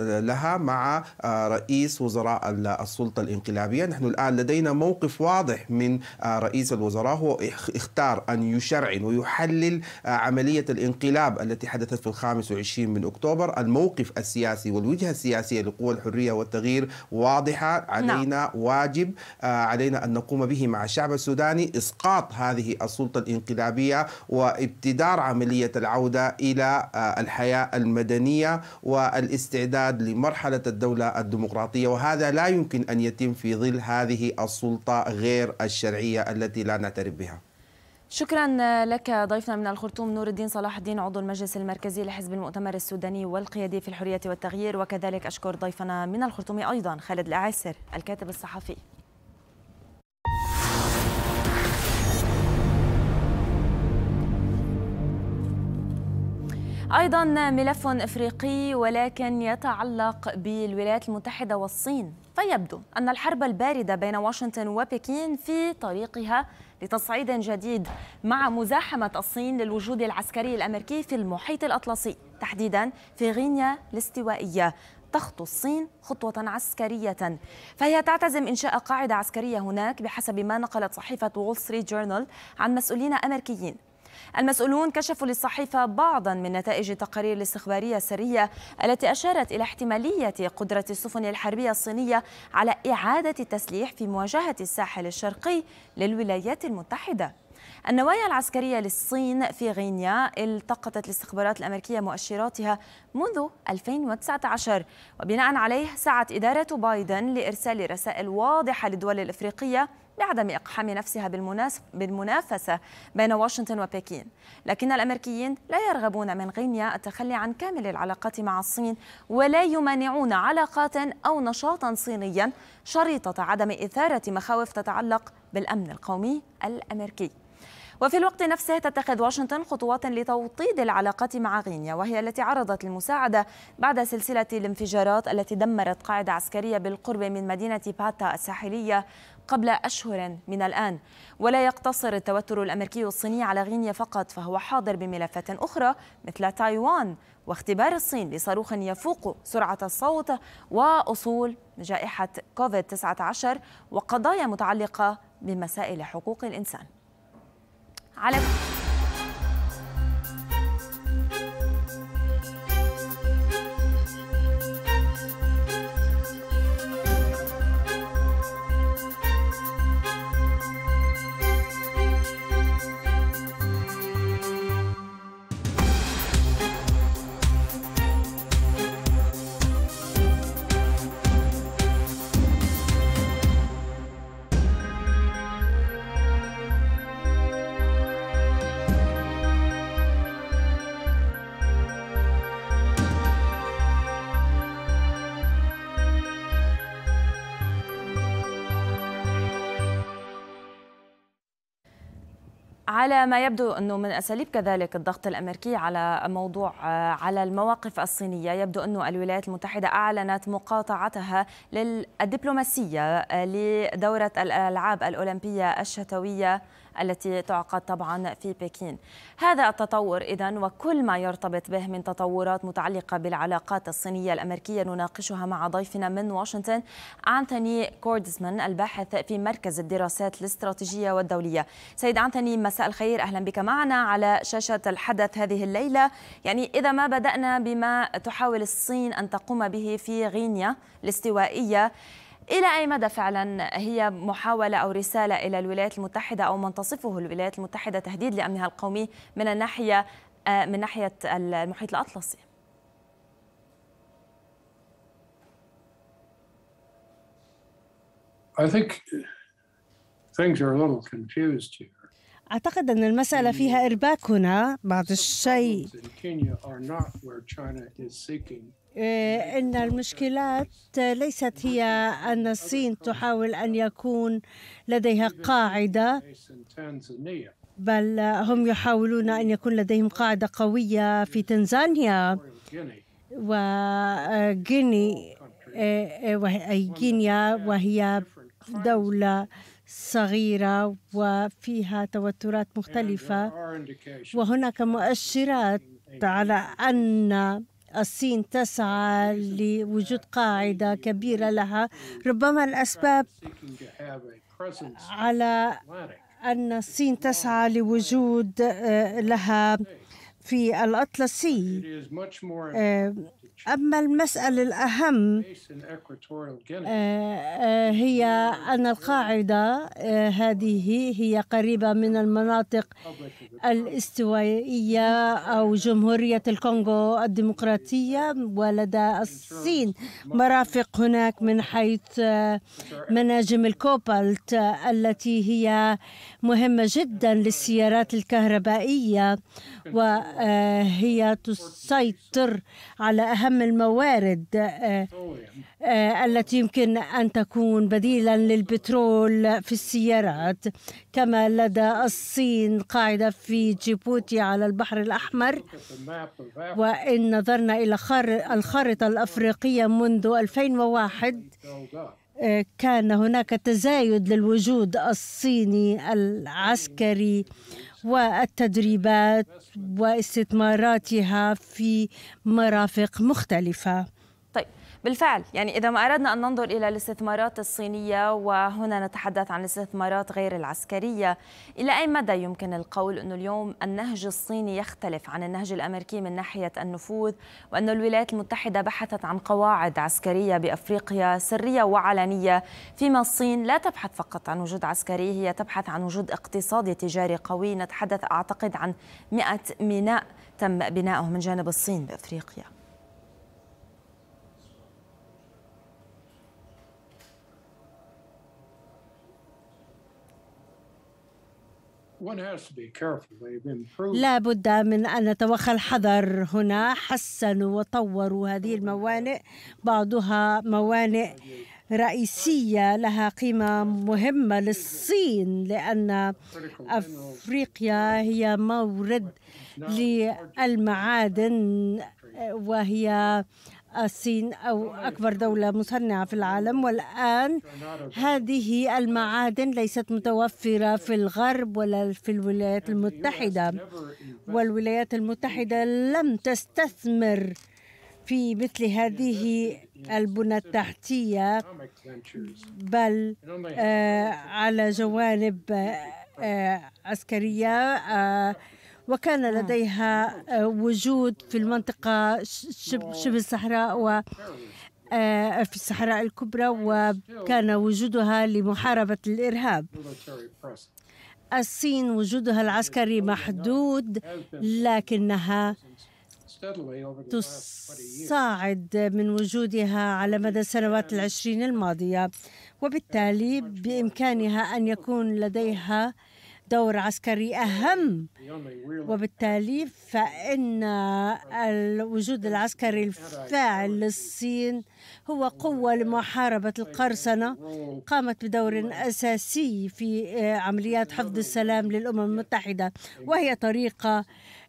لها مع رئيس وزراء السلطة الانقلابية نحن الآن لدينا موقف واضح من رئيس الوزراء هو اختار أن يشرعن ويحل يحلل عملية الانقلاب التي حدثت في الخامس وعشرين من أكتوبر الموقف السياسي والوجهة السياسية لقوى الحرية والتغيير واضحة نعم. علينا نعم. واجب آه، علينا أن نقوم به مع الشعب السوداني إسقاط هذه السلطة الانقلابية وابتدار عملية العودة إلى آه، الحياة المدنية والاستعداد لمرحلة الدولة الديمقراطية وهذا لا يمكن أن يتم في ظل هذه السلطة غير الشرعية التي لا نعترف بها شكرا لك ضيفنا من الخرطوم نور الدين صلاح الدين عضو المجلس المركزي لحزب المؤتمر السوداني والقيادي في الحرية والتغيير وكذلك أشكر ضيفنا من الخرطوم أيضا خالد الأعسر الكاتب الصحفي أيضا ملف إفريقي ولكن يتعلق بالولايات المتحدة والصين فيبدو أن الحرب الباردة بين واشنطن وبكين في طريقها لتصعيد جديد مع مزاحمة الصين للوجود العسكري الأمريكي في المحيط الأطلسي تحديدا في غينيا الاستوائية تخطو الصين خطوة عسكرية فهي تعتزم إنشاء قاعدة عسكرية هناك بحسب ما نقلت صحيفة وول ستريت جورنال عن مسؤولين أمريكيين المسؤولون كشفوا للصحيفة بعضا من نتائج التقارير الاستخبارية السرية التي أشارت إلى احتمالية قدرة السفن الحربية الصينية على إعادة التسليح في مواجهة الساحل الشرقي للولايات المتحدة النوايا العسكرية للصين في غينيا التقطت الاستخبارات الأمريكية مؤشراتها منذ 2019 وبناء عليه سعت إدارة بايدن لإرسال رسائل واضحة للدول الإفريقية لعدم إقحام نفسها بالمنافسة بين واشنطن وبكين لكن الأمريكيين لا يرغبون من غينيا التخلي عن كامل العلاقات مع الصين ولا يمانعون علاقات أو نشاطا صينيا شريطة عدم إثارة مخاوف تتعلق بالأمن القومي الأمريكي وفي الوقت نفسه تتخذ واشنطن خطوات لتوطيد العلاقات مع غينيا وهي التي عرضت المساعدة بعد سلسلة الانفجارات التي دمرت قاعدة عسكرية بالقرب من مدينة باتا الساحلية قبل أشهر من الآن ولا يقتصر التوتر الأمريكي الصيني على غينيا فقط فهو حاضر بملفات أخرى مثل تايوان واختبار الصين لصاروخ يفوق سرعة الصوت وأصول جائحة كوفيد-19 وقضايا متعلقة بمسائل حقوق الإنسان على على ما يبدو انه من اساليب كذلك الضغط الامريكي على موضوع آه، على المواقف الصينيه يبدو انه الولايات المتحده اعلنت مقاطعتها للدبلوماسيه آه، لدوره الالعاب الاولمبيه الشتويه التي تعقد طبعا في بكين هذا التطور إذا وكل ما يرتبط به من تطورات متعلقة بالعلاقات الصينية الأمريكية نناقشها مع ضيفنا من واشنطن أنتوني كوردزمان الباحث في مركز الدراسات الاستراتيجية والدولية سيد أنتوني مساء الخير أهلا بك معنا على شاشة الحدث هذه الليلة يعني إذا ما بدأنا بما تحاول الصين أن تقوم به في غينيا الاستوائية إلى أي مدى فعلا هي محاولة أو رسالة إلى الولايات المتحدة أو من تصفه الولايات المتحدة تهديد لأمنها القومي من الناحية آه، من ناحية المحيط الأطلسي؟ I think things are a little confused here. أعتقد أن المسألة فيها إرباك هنا بعض الشيء آه، ان المشكلات ليست هي ان الصين تحاول ان يكون لديها قاعده بل هم يحاولون ان يكون لديهم قاعده قويه في تنزانيا وغيني آه، آه، أي غينيا وهي دولة صغيرة وفيها توترات مختلفة وهناك مؤشرات على أن الصين تسعى لوجود قاعدة كبيرة لها ربما الأسباب على أن الصين تسعى لوجود آه، لها في الأطلسي آه، أما المسألة الأهم آه، آه، هي أن القاعدة آه، هذه هي قريبة من المناطق الاستوائية أو جمهورية الكونغو الديمقراطية ولدى الصين مرافق هناك من حيث مناجم الكوبالت التي هي مهمة جدا للسيارات الكهربائية وهي تسيطر على أهم أهم الموارد آه، آه، التي يمكن أن تكون بديلا للبترول في السيارات كما لدى الصين قاعدة في جيبوتي على البحر الأحمر وإن نظرنا إلى الخارطة الأفريقية منذ 2001 آه، كان هناك تزايد للوجود الصيني العسكري والتدريبات واستثماراتها في مرافق مختلفة بالفعل يعني إذا ما أردنا أن ننظر إلى الاستثمارات الصينية وهنا نتحدث عن الاستثمارات غير العسكرية إلى أي مدى يمكن القول أنه اليوم النهج الصيني يختلف عن النهج الأمريكي من ناحية النفوذ وأن الولايات المتحدة بحثت عن قواعد عسكرية بأفريقيا سرية وعلنية فيما الصين لا تبحث فقط عن وجود عسكري هي تبحث عن وجود اقتصادي تجاري قوي نتحدث أعتقد عن 100 ميناء تم بنائه من جانب الصين بأفريقيا لا بد من أن نتوخى الحذر هنا حسنوا وطوروا هذه الموانئ بعضها موانئ رئيسية لها قيمة مهمة للصين لأن أفريقيا هي مورد للمعادن وهي الصين أو أكبر دولة مصنعة في العالم والآن هذه المعادن ليست متوفرة في الغرب ولا في الولايات المتحدة والولايات المتحدة لم تستثمر في مثل هذه البنى التحتية بل آه، على جوانب آه، آه، عسكرية وكان آه. لديها آه، وجود في المنطقة شبه الصحراء و آه، في الصحراء الكبرى وكان وجودها لمحاربة الإرهاب الصين وجودها العسكري محدود لكنها تصاعد من وجودها على مدى السنوات العشرين الماضية وبالتالي بإمكانها أن يكون لديها دور عسكري أهم وبالتالي فإن الوجود العسكري الفاعل للصين هو قوة لمحاربة القرصنة قامت بدور أساسي في عمليات حفظ السلام للأمم المتحدة وهي طريقة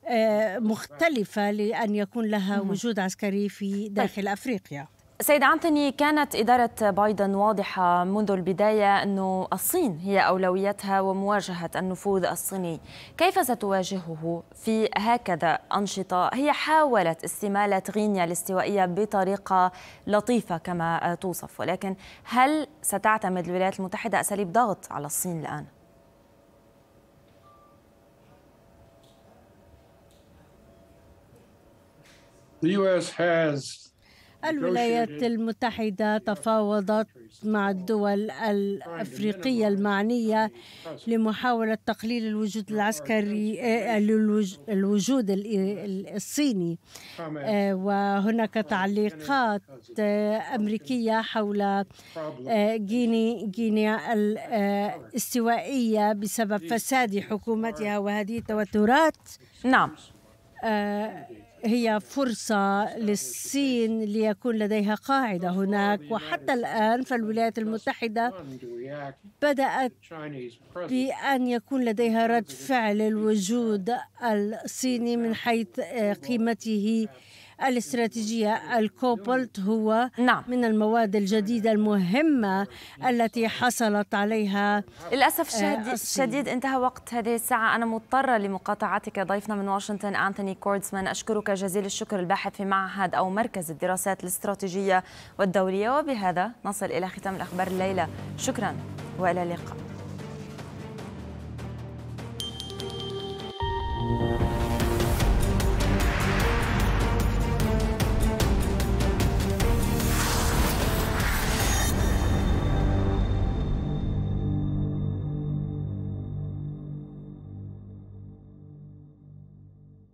آه، مختلفة لأن يكون لها وجود عسكري في داخل أفريقيا سيد أنتوني كانت إدارة بايدن واضحة منذ البداية أن الصين هي أولويتها ومواجهة النفوذ الصيني كيف ستواجهه في هكذا أنشطة هي حاولت استمالة غينيا الاستوائية بطريقة لطيفة كما توصف ولكن هل ستعتمد الولايات المتحدة أساليب ضغط على الصين الآن؟ The U.S. has الولايات المتحدة تفاوضت مع الدول الأفريقية المعنية لمحاولة تقليل الوجود العسكري آه، الوجود الصيني آه، وهناك تعليقات آه، أمريكية حول جيني جينيا الاستوائية بسبب فساد حكومتها وهذه التوترات نعم هي فرصة للصين ليكون لديها قاعدة هناك وحتى الآن فالولايات المتحدة بدأت بأن يكون لديها رد فعل الوجود الصيني من حيث آه، قيمته الاستراتيجية الكوبلت هو نعم. من المواد الجديدة المهمة التي حصلت عليها للأسف الشديد آه، انتهى وقت هذه الساعة أنا مضطرة لمقاطعتك ضيفنا من واشنطن أنتوني كوردزمان أشكرك جزيل الشكر الباحث في معهد أو مركز الدراسات الاستراتيجية والدولية وبهذا نصل إلى ختام الأخبار الليلة شكرا وإلى اللقاء